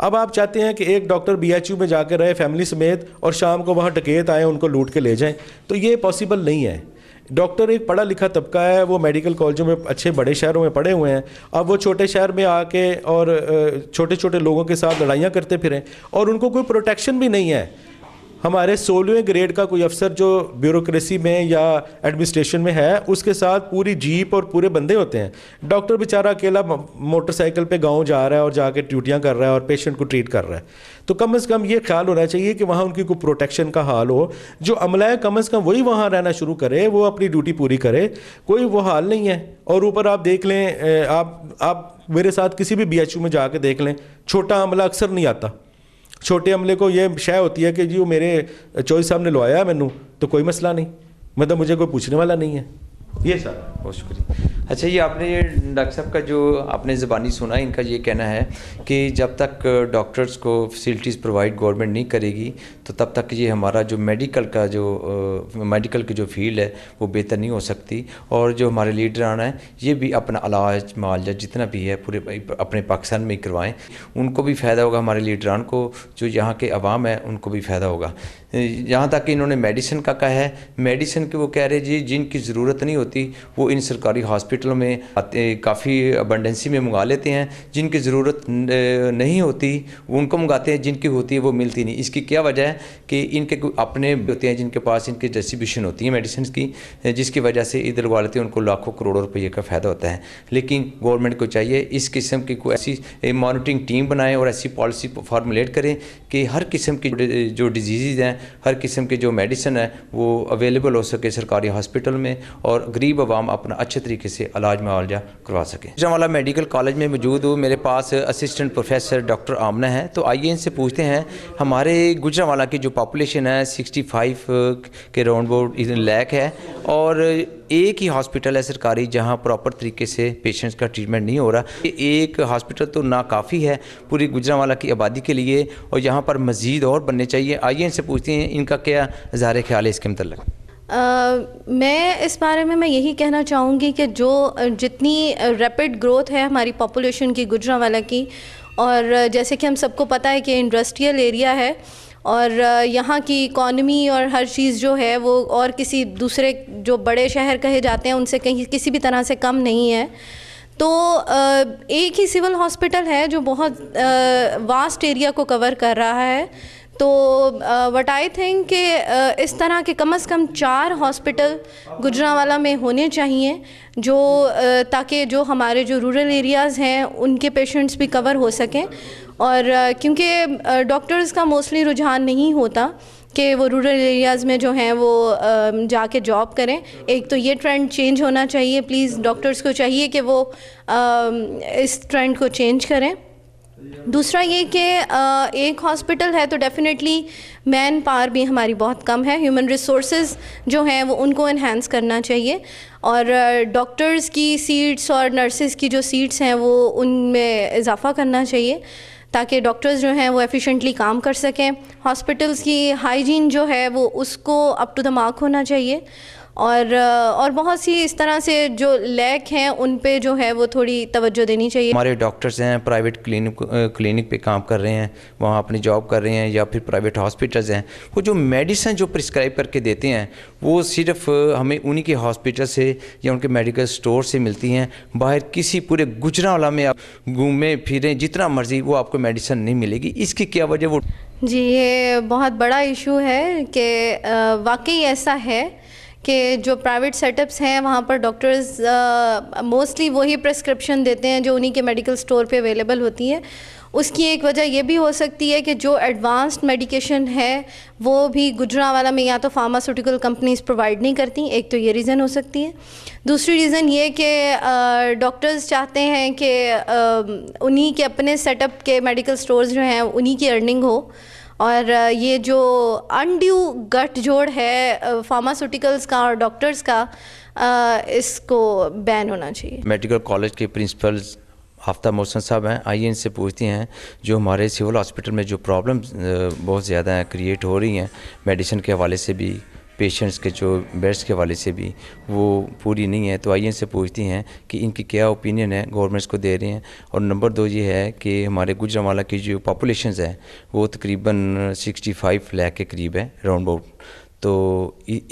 अब आप चाहते हैं कि एक डॉक्टर बी में जाकर रहे फैमिली समेत और शाम को वहाँ डकेत आए उनको लूट के ले जाएँ तो ये पॉसिबल नहीं है डॉक्टर एक पढ़ा लिखा तबका है वो मेडिकल कॉलेजों में अच्छे बड़े शहरों में पढ़े हुए हैं अब वो छोटे शहर में आके और छोटे छोटे लोगों के साथ लड़ाइयाँ करते फिरें और उनको कोई प्रोटेक्शन भी नहीं है हमारे सोलहवें ग्रेड का कोई अफसर जो ब्यूरोक्रेसी में या एडमिनिस्ट्रेशन में है उसके साथ पूरी जीप और पूरे बंदे होते हैं डॉक्टर बेचारा अकेला मोटरसाइकिल पे गांव जा रहा है और जाके ड्यूटियाँ कर रहा है और पेशेंट को ट्रीट कर रहा है तो कम अज़ कम ये ख्याल होना चाहिए कि वहाँ उनकी कोई प्रोटेक्शन का हाल हो जो अमला है कम अज़ कम वही वहाँ रहना शुरू करे वो अपनी ड्यूटी पूरी करे कोई वो हाल नहीं है और ऊपर आप देख लें आप आप मेरे साथ किसी भी बी में जा देख लें छोटा अमला अक्सर नहीं आता छोटे अमले को ये शय होती है कि जी वो मेरे चोई साहब ने लवाया मैनू तो कोई मसला नहीं मतलब मुझे कोई पूछने वाला नहीं है ये सर बहुत शुक्रिया अच्छा ये आपने ये डॉक्टर साहब का जो आपने ज़बानी सुना इनका ये कहना है कि जब तक डॉक्टर्स को फैसिलिटीज़ प्रोवाइड गवर्नमेंट नहीं करेगी तो तब तक ये हमारा जो मेडिकल का जो मेडिकल की जो फील्ड है वो बेहतर नहीं हो सकती और जो हमारे लीडरान हैं ये भी अपना इलाज मुआवजा जितना भी है पूरे अपने पाकिस्तान में ही करवाएँ उनको भी फ़ायदा होगा हमारे लीडरान को जो यहाँ के अवाम है उनको भी फ़ायदा होगा यहाँ तक कि इन्होंने मेडिसिन का कहा है मेडिसिन के वो कह रहे जी जिनकी ज़रूरत नहीं होती वो इन सरकारी हॉस्पिटलों में काफ़ी अबंडेंसी में मंगा लेते हैं जिनकी ज़रूरत नहीं होती उनको मंगाते हैं जिनकी होती है वो मिलती नहीं इसकी क्या वजह है कि इनके अपने होते हैं जिनके पास इनके डिस्ट्रीब्यूशन होती है मेडिसिन की जिसकी वजह से इधर वाले हैं उनको लाखों करोड़ों रुपये का फ़ायदा होता है लेकिन गवर्नमेंट को चाहिए इस किस्म की कोई ऐसी मॉनिटरिंग टीम बनाएँ और ऐसी पॉलिसी फार्मूलेट करें कि हर किस्म की जो डिजीज़ हैं हर किस्म के जो मेडिसिन है वो अवेलेबल हो सके सरकारी हॉस्पिटल में और गरीब आवाम अपना अच्छे तरीके से इलाज मुआवजा करवा सके जमाला मेडिकल कॉलेज में मौजूद हूँ मेरे पास असिस्टेंट प्रोफेसर डॉक्टर आमना है तो आइए इनसे पूछते हैं हमारे गुजरावाला की जो पॉपुलेशन है सिक्सटी फाइव के राउंड बोर्ड लैक है और एक ही हॉस्पिटल है सरकारी जहाँ प्रॉपर तरीके से पेशेंट्स का ट्रीटमेंट नहीं हो रहा एक हॉस्पिटल तो नाकाफ़ी है पूरी गुजरावाला की आबादी के लिए और यहाँ पर मज़ीद और बनने चाहिए आइए इनसे पूछते हैं इनका क्या ज़ाहिर ख्याल है इसके मतलब आ, मैं इस बारे में मैं यही कहना चाहूँगी कि जो जितनी रैपिड ग्रोथ है हमारी पॉपुलेशन की गुजरावाला की और जैसे कि हम सबको पता है कि इंडस्ट्रियल एरिया है और यहाँ की इकॉनमी और हर चीज़ जो है वो और किसी दूसरे जो बड़े शहर कहे जाते हैं उनसे कहीं किसी भी तरह से कम नहीं है तो एक ही सिविल हॉस्पिटल है जो बहुत वास्ट एरिया को कवर कर रहा है तो वट आई थिंक कि इस तरह के कम से कम चार हॉस्पिटल गुजरावाला में होने चाहिए जो ताकि जो हमारे जो रूरल एरियाज़ हैं उनके पेशेंट्स भी कवर हो सकें और क्योंकि डॉक्टर्स का मोस्टली रुझान नहीं होता कि वो रूरल एरियाज़ में जो हैं वो जाके जॉब करें एक तो ये ट्रेंड चेंज होना चाहिए प्लीज़ डॉक्टर्स को चाहिए कि वो इस ट्रेंड को चेंज करें दूसरा ये कि एक हॉस्पिटल है तो डेफ़िनेटली मैन पावर भी हमारी बहुत कम है ह्यूमन रिसोर्स जो हैं वो उनको इन्हेंस करना चाहिए और डॉक्टर्स की सीट्स और नर्सेज की जो सीट्स हैं वो उनमें इजाफ़ा करना चाहिए ताकि डॉक्टर्स जो हैं वो एफिशिएंटली काम कर सकें हॉस्पिटल्स की हाइजीन जो है वो उसको अप टू द मार्क होना चाहिए और और बहुत सी इस तरह से जो लैक हैं उन पे जो है वो थोड़ी तवज्जो देनी चाहिए हमारे डॉक्टर्स हैं प्राइवेट क्लिनिक क्लिनिक पे काम कर रहे हैं वहाँ अपनी जॉब कर रहे हैं या फिर प्राइवेट हॉस्पिटल्स हैं वो जो मेडिसन जो प्रिस्क्राइब करके देते हैं वो सिर्फ हमें उन्हीं के हॉस्पिटल से या उनके मेडिकल स्टोर से मिलती हैं बाहर किसी पूरे गुजरावाला में आप घूमें फिरें जितना मर्ज़ी वो आपको मेडिसन नहीं मिलेगी इसकी क्या वजह वो जी ये बहुत बड़ा इशू है कि वाकई ऐसा है कि जो प्राइवेट सेटअप्स हैं वहाँ पर डॉक्टर्स मोस्टली वही प्रस्क्रिप्शन देते हैं जो उन्हीं के मेडिकल स्टोर पे अवेलेबल होती है उसकी एक वजह यह भी हो सकती है कि जो एडवांस्ड मेडिकेशन है वो भी गुजरा वाला में या तो फार्मास्यूटिकल कंपनीज प्रोवाइड नहीं करती एक तो ये रीज़न हो सकती है दूसरी रीज़न ये कि डॉक्टर्स चाहते हैं कि उन्हीं के अपने सेटअप के मेडिकल स्टोर्स जो हैं उन्हीं की अर्निंग हो और ये जो अनड्यू गठजोड़ है फार्मास्यूटिकल्स का और डॉक्टर्स का इसको बैन होना चाहिए मेडिकल कॉलेज के प्रिंसिपल्स आफ्ता मोहसन साहब हैं आइए इनसे पूछती हैं जो हमारे सिविल हॉस्पिटल में जो प्रॉब्लम बहुत ज़्यादा क्रिएट हो रही हैं मेडिसिन के हवाले से भी पेशेंट्स के जो बेड्स के वाले से भी वो पूरी नहीं है तो आई से पूछती हैं कि इनकी क्या ओपिनियन है गवर्नमेंट्स को दे रहे हैं और नंबर दो ये है कि हमारे गुजरावाला की जो पॉपुलेशन है वो तकरीबन सिक्सटी फाइव लैख के करीब है राउंड अबाउट तो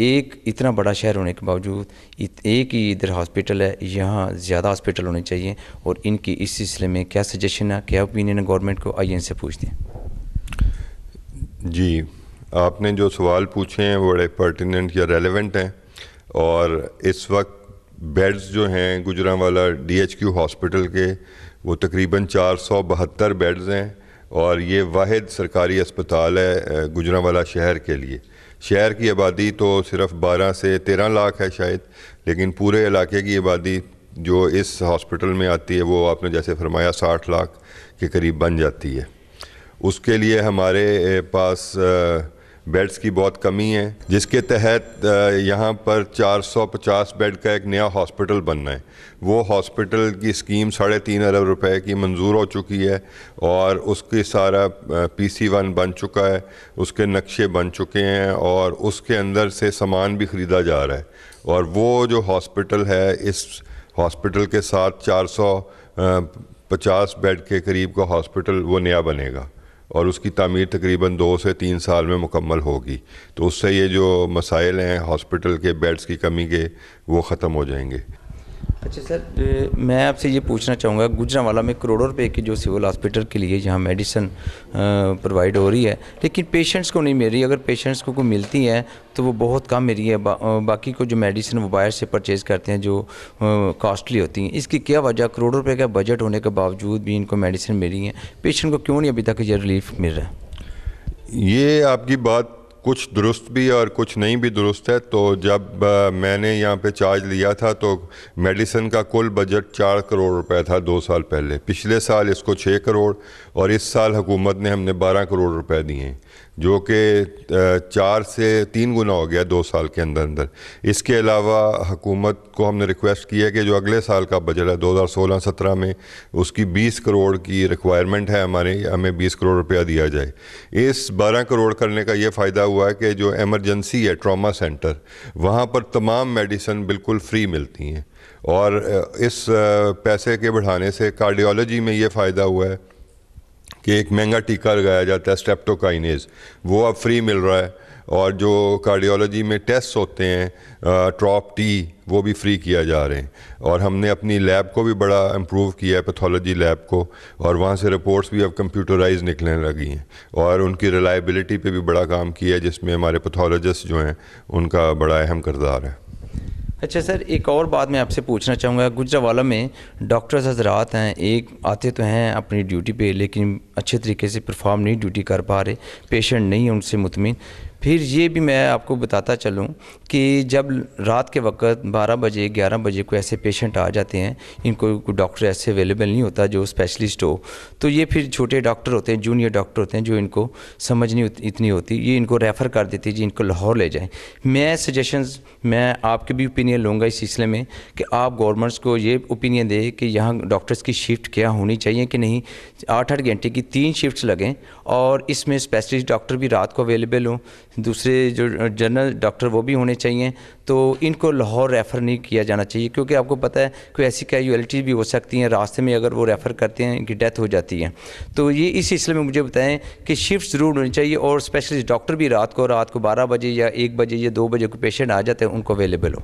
एक इतना बड़ा शहर होने के बावजूद एक ही इधर हॉस्पिटल है यहाँ ज़्यादा हॉस्पिटल होने चाहिए और इनकी इस सिलसिले में क्या सजेशन है क्या ओपिनियन है गवर्नमेंट को आई से पूछते हैं जी आपने जो सवाल पूछे हैं बड़े पर्टिनेंट या रेलेवेंट हैं और इस वक्त बेड्स जो हैं गुजरावाला डीएचक्यू हॉस्पिटल के वो तकरीबन चार सौ बहत्तर बेड्स हैं और ये वाद सरकारी अस्पताल है गुजरावाला शहर के लिए शहर की आबादी तो सिर्फ 12 से 13 लाख है शायद लेकिन पूरे इलाके की आबादी जो इस हॉस्पिटल में आती है वो आपने जैसे फरमाया साठ लाख के करीब बन जाती है उसके लिए हमारे पास आ, बेड्स की बहुत कमी है जिसके तहत यहाँ पर 450 बेड का एक नया हॉस्पिटल बनना है वो हॉस्पिटल की स्कीम साढ़े तीन अरब रुपए की मंजूर हो चुकी है और उसके सारा पीसी वन बन चुका है उसके नक्शे बन चुके हैं और उसके अंदर से सामान भी ख़रीदा जा रहा है और वो जो हॉस्पिटल है इस हॉस्पिटल के साथ 450 बेड के करीब का हॉस्पिटल वो नया बनेगा और उसकी तमीर तकरीबन दो से तीन साल में मुकम्मल होगी तो उससे ये जो मसाइल हैं हॉस्पिटल के बेड्स की कमी के वो ख़त्म हो जाएंगे अच्छा सर मैं आपसे ये पूछना चाहूँगा गुजरावाला में करोड़ों रुपए की जो सिविल हॉस्पिटल के लिए जहाँ मेडिसिन प्रोवाइड हो रही है लेकिन पेशेंट्स को नहीं मिल रही अगर पेशेंट्स को, कोई मिलती है तो वो बहुत कम मिल रही है बा, बाकी को जो मेडिसिन वो बाहर से परचेज़ करते हैं जो कॉस्टली होती हैं इसकी क्या वजह करोड़ों रुपये का बजट होने के बावजूद भी इनको मेडिसिन मिल रही है पेशेंट को क्यों नहीं अभी तक ये रिलीफ मिल रहा है ये आपकी बात कुछ दुरुस्त भी है और कुछ नहीं भी दुरुस्त है तो जब मैंने यहाँ पे चार्ज लिया था तो मेडिसिन का कुल बजट चार करोड़ रुपए था दो साल पहले पिछले साल इसको छः करोड़ और इस साल हुकूमत ने हमने बारह करोड़ रुपए दिए हैं जो कि चार से तीन गुना हो गया दो साल के अंदर अंदर इसके अलावा हुकूमत को हमने रिक्वेस्ट की है कि जो अगले साल का बजट है 2016-17 में उसकी 20 करोड़ की रिक्वायरमेंट है हमारे हमें 20 करोड़ रुपया दिया जाए इस 12 करोड़ करने का ये फ़ायदा हुआ है कि जो एमरजेंसी है ट्रामा सेंटर वहाँ पर तमाम मेडिसन बिल्कुल फ्री मिलती हैं और इस पैसे के बढ़ाने से कार्डियोलॉजी में ये फ़ायदा हुआ है कि एक महंगा टीका लगाया जाता है स्टेप्टोकाइनेज वो अब फ्री मिल रहा है और जो कार्डियोलॉजी में टेस्ट होते हैं ट्रॉप टी वो भी फ्री किया जा रहे हैं और हमने अपनी लैब को भी बड़ा इम्प्रूव किया है पैथोलॉजी लैब को और वहाँ से रिपोर्ट्स भी अब कंप्यूटराइज निकलने लगी हैं और उनकी रिलायबिलिटी पे भी बड़ा काम किया है जिसमें हमारे पैथोलॉजिस्ट जो हैं उनका बड़ा अहम करदार है अच्छा सर एक और बात मैं आपसे पूछना चाहूँगा गुजरावाला में डॉक्टर्स हजरात हैं एक आते तो हैं अपनी ड्यूटी पे लेकिन अच्छे तरीके से परफॉर्म नहीं ड्यूटी कर पा रहे पेशेंट नहीं है उनसे मुतमिन फिर ये भी मैं आपको बताता चलूँ कि जब रात के वक्त 12 बजे 11 बजे को ऐसे पेशेंट आ जाते हैं इनको डॉक्टर ऐसे अवेलेबल नहीं होता जो स्पेशलिस्ट हो तो ये फिर छोटे डॉक्टर होते हैं जूनियर डॉक्टर होते हैं जो इनको समझ नहीं इतनी होती ये इनको रेफ़र कर देती जी इनको लाहौर ले जाएँ मैं सजेशंस मैं आपके भी ओपिनियन लूँगा इस सिलसिले में कि आप गवर्नमेंट्स को ये ओपिनियन दें कि यहाँ डॉक्टर्स की शिफ्ट क्या होनी चाहिए कि नहीं आठ आठ घंटे की तीन शिफ्ट लगें और इसमें स्पेशलिस्ट डॉक्टर भी रात को अवेलेबल हों दूसरे जो जनरल डॉक्टर वो भी होने चाहिए तो इनको लाहौर रेफ़र नहीं किया जाना चाहिए क्योंकि आपको पता है कोई ऐसी कैजुअलिटी भी हो सकती हैं रास्ते में अगर वो रेफ़र करते हैं इनकी डेथ हो जाती है तो ये इस सिलसिले में मुझे बताएं कि शिफ्ट ज़रूर होनी चाहिए और स्पेशलिस्ट डॉक्टर भी रात को रात को बारह बजे या एक बजे या दो बजे को पेशेंट आ जाते हैं उनको अवेलेबल हो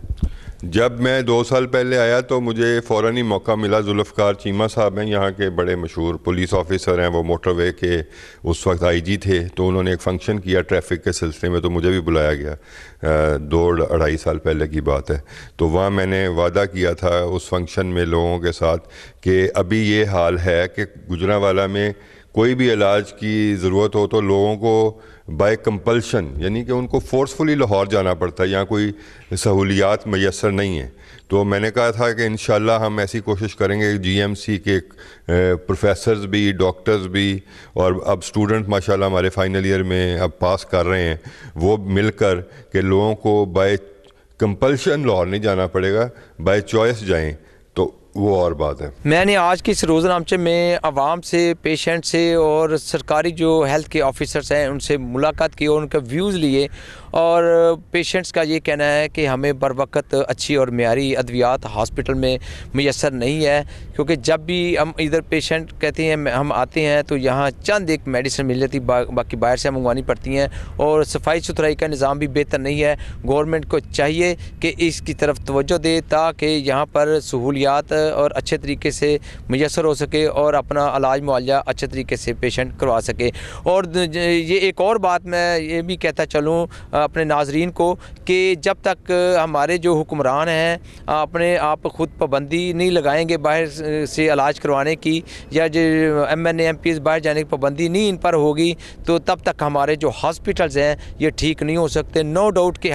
जब मैं दो साल पहले आया तो मुझे फ़ौर ही मौका मिला जुल्फ़कार चीमा साहब हैं यहाँ के बड़े मशहूर पुलिस ऑफिसर हैं वो मोटरवे के उस वक्त आईजी थे तो उन्होंने एक फ़ंक्शन किया ट्रैफिक के सिलसिले में तो मुझे भी बुलाया गया दो अढ़ाई साल पहले की बात है तो वहाँ मैंने वादा किया था उस फंक्शन में लोगों के साथ कि अभी ये हाल है कि गुजरावाला में कोई भी इलाज की ज़रूरत हो तो लोगों को बाय कंपल्शन यानी कि उनको फोर्सफुली लाहौर जाना पड़ता है यहाँ कोई सहूलियात मैसर नहीं है तो मैंने कहा था कि इन हम ऐसी कोशिश करेंगे जीएमसी के प्रोफेसर्स भी डॉक्टर्स भी और अब स्टूडेंट माशाल्लाह हमारे फाइनल ईयर में अब पास कर रहे हैं वो मिलकर के लोगों को बाय कंपल्शन लाहौर नहीं जाना पड़ेगा बाय चॉइस जाएं वो और बात है मैंने आज के इस रोज़नामचे में आवाम से पेशेंट से और सरकारी जो हेल्थ के ऑफिसर्स हैं उनसे मुलाकात की और उनका व्यूज़ लिए और पेशेंट्स का ये कहना है कि हमें बर वक्त अच्छी और मीरी अद्वियात हॉस्पिटल में मैसर नहीं है क्योंकि जब भी हम इधर पेशेंट कहते हैं हम आते हैं तो यहाँ चंद एक मेडिसिन मिल जाती बा, बाकी बाहर से मंगवानी पड़ती हैं और सफाई सुथराई का निज़ाम भी बेहतर नहीं है गवर्नमेंट को चाहिए कि इसकी तरफ तोज्जो दे ताकि यहाँ पर सहूलियात और अच्छे तरीके से मैसर हो सके और अपना इलाज मुआवजा अच्छे तरीके से पेशेंट करवा सके और ये एक और बात मैं ये भी कहता चलूँ अपने नाजरीन को कि जब तक हमारे जो हुक्मरान हैं अपने आप ख़ुद पाबंदी नहीं लगाएंगे बाहर से इलाज करवाने की या जो एम एन एम पी बाहर जाने की पाबंदी नहीं इन पर होगी तो तब तक हमारे जो हॉस्पिटल्स हैं ये ठीक नहीं हो सकते नो डाउट कि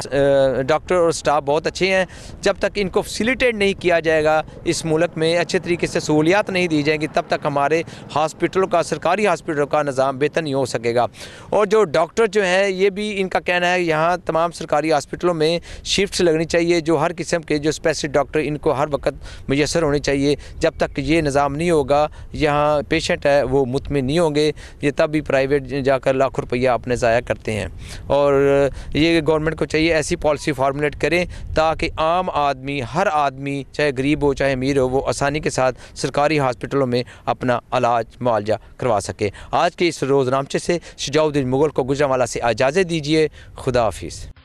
डॉक्टर और स्टाफ बहुत अच्छे हैं जब तक इनको फैसिलिटेट नहीं किया जाएगा इस मुल्क में अच्छे तरीके से सहूलियात नहीं दी जाएंगी तब तक हमारे हॉस्पिटलों का सरकारी हॉस्पिटलों का निज़ाम बेहतर नहीं हो सकेगा और जो डॉक्टर जो हैं ये भी इनका कहना है यहाँ यहाँ तमाम सरकारी हॉस्पिटलों में शिफ्ट लगनी चाहिए जो हर किस्म के जो स्पेशलिस्ट डॉक्टर इनको हर वक्त मैसर होने चाहिए जब तक ये निज़ाम नहीं होगा यहाँ पेशेंट है वो मुतमिन नहीं होंगे ये तब भी प्राइवेट जाकर लाखों रुपया अपने ज़ाया करते हैं और ये गवर्नमेंट को चाहिए ऐसी पॉलिसी फार्मूलेट करें ताकि आम आदमी हर आदमी चाहे गरीब हो चाहे अमीर हो वो आसानी के साथ सरकारी हॉस्पिटलों में अपना इलाज मुआवजा करवा सके आज के इस नामचे से शजाउद्दीन मुग़ल को गुजरावाला से इजाज़त दीजिए खुदा office.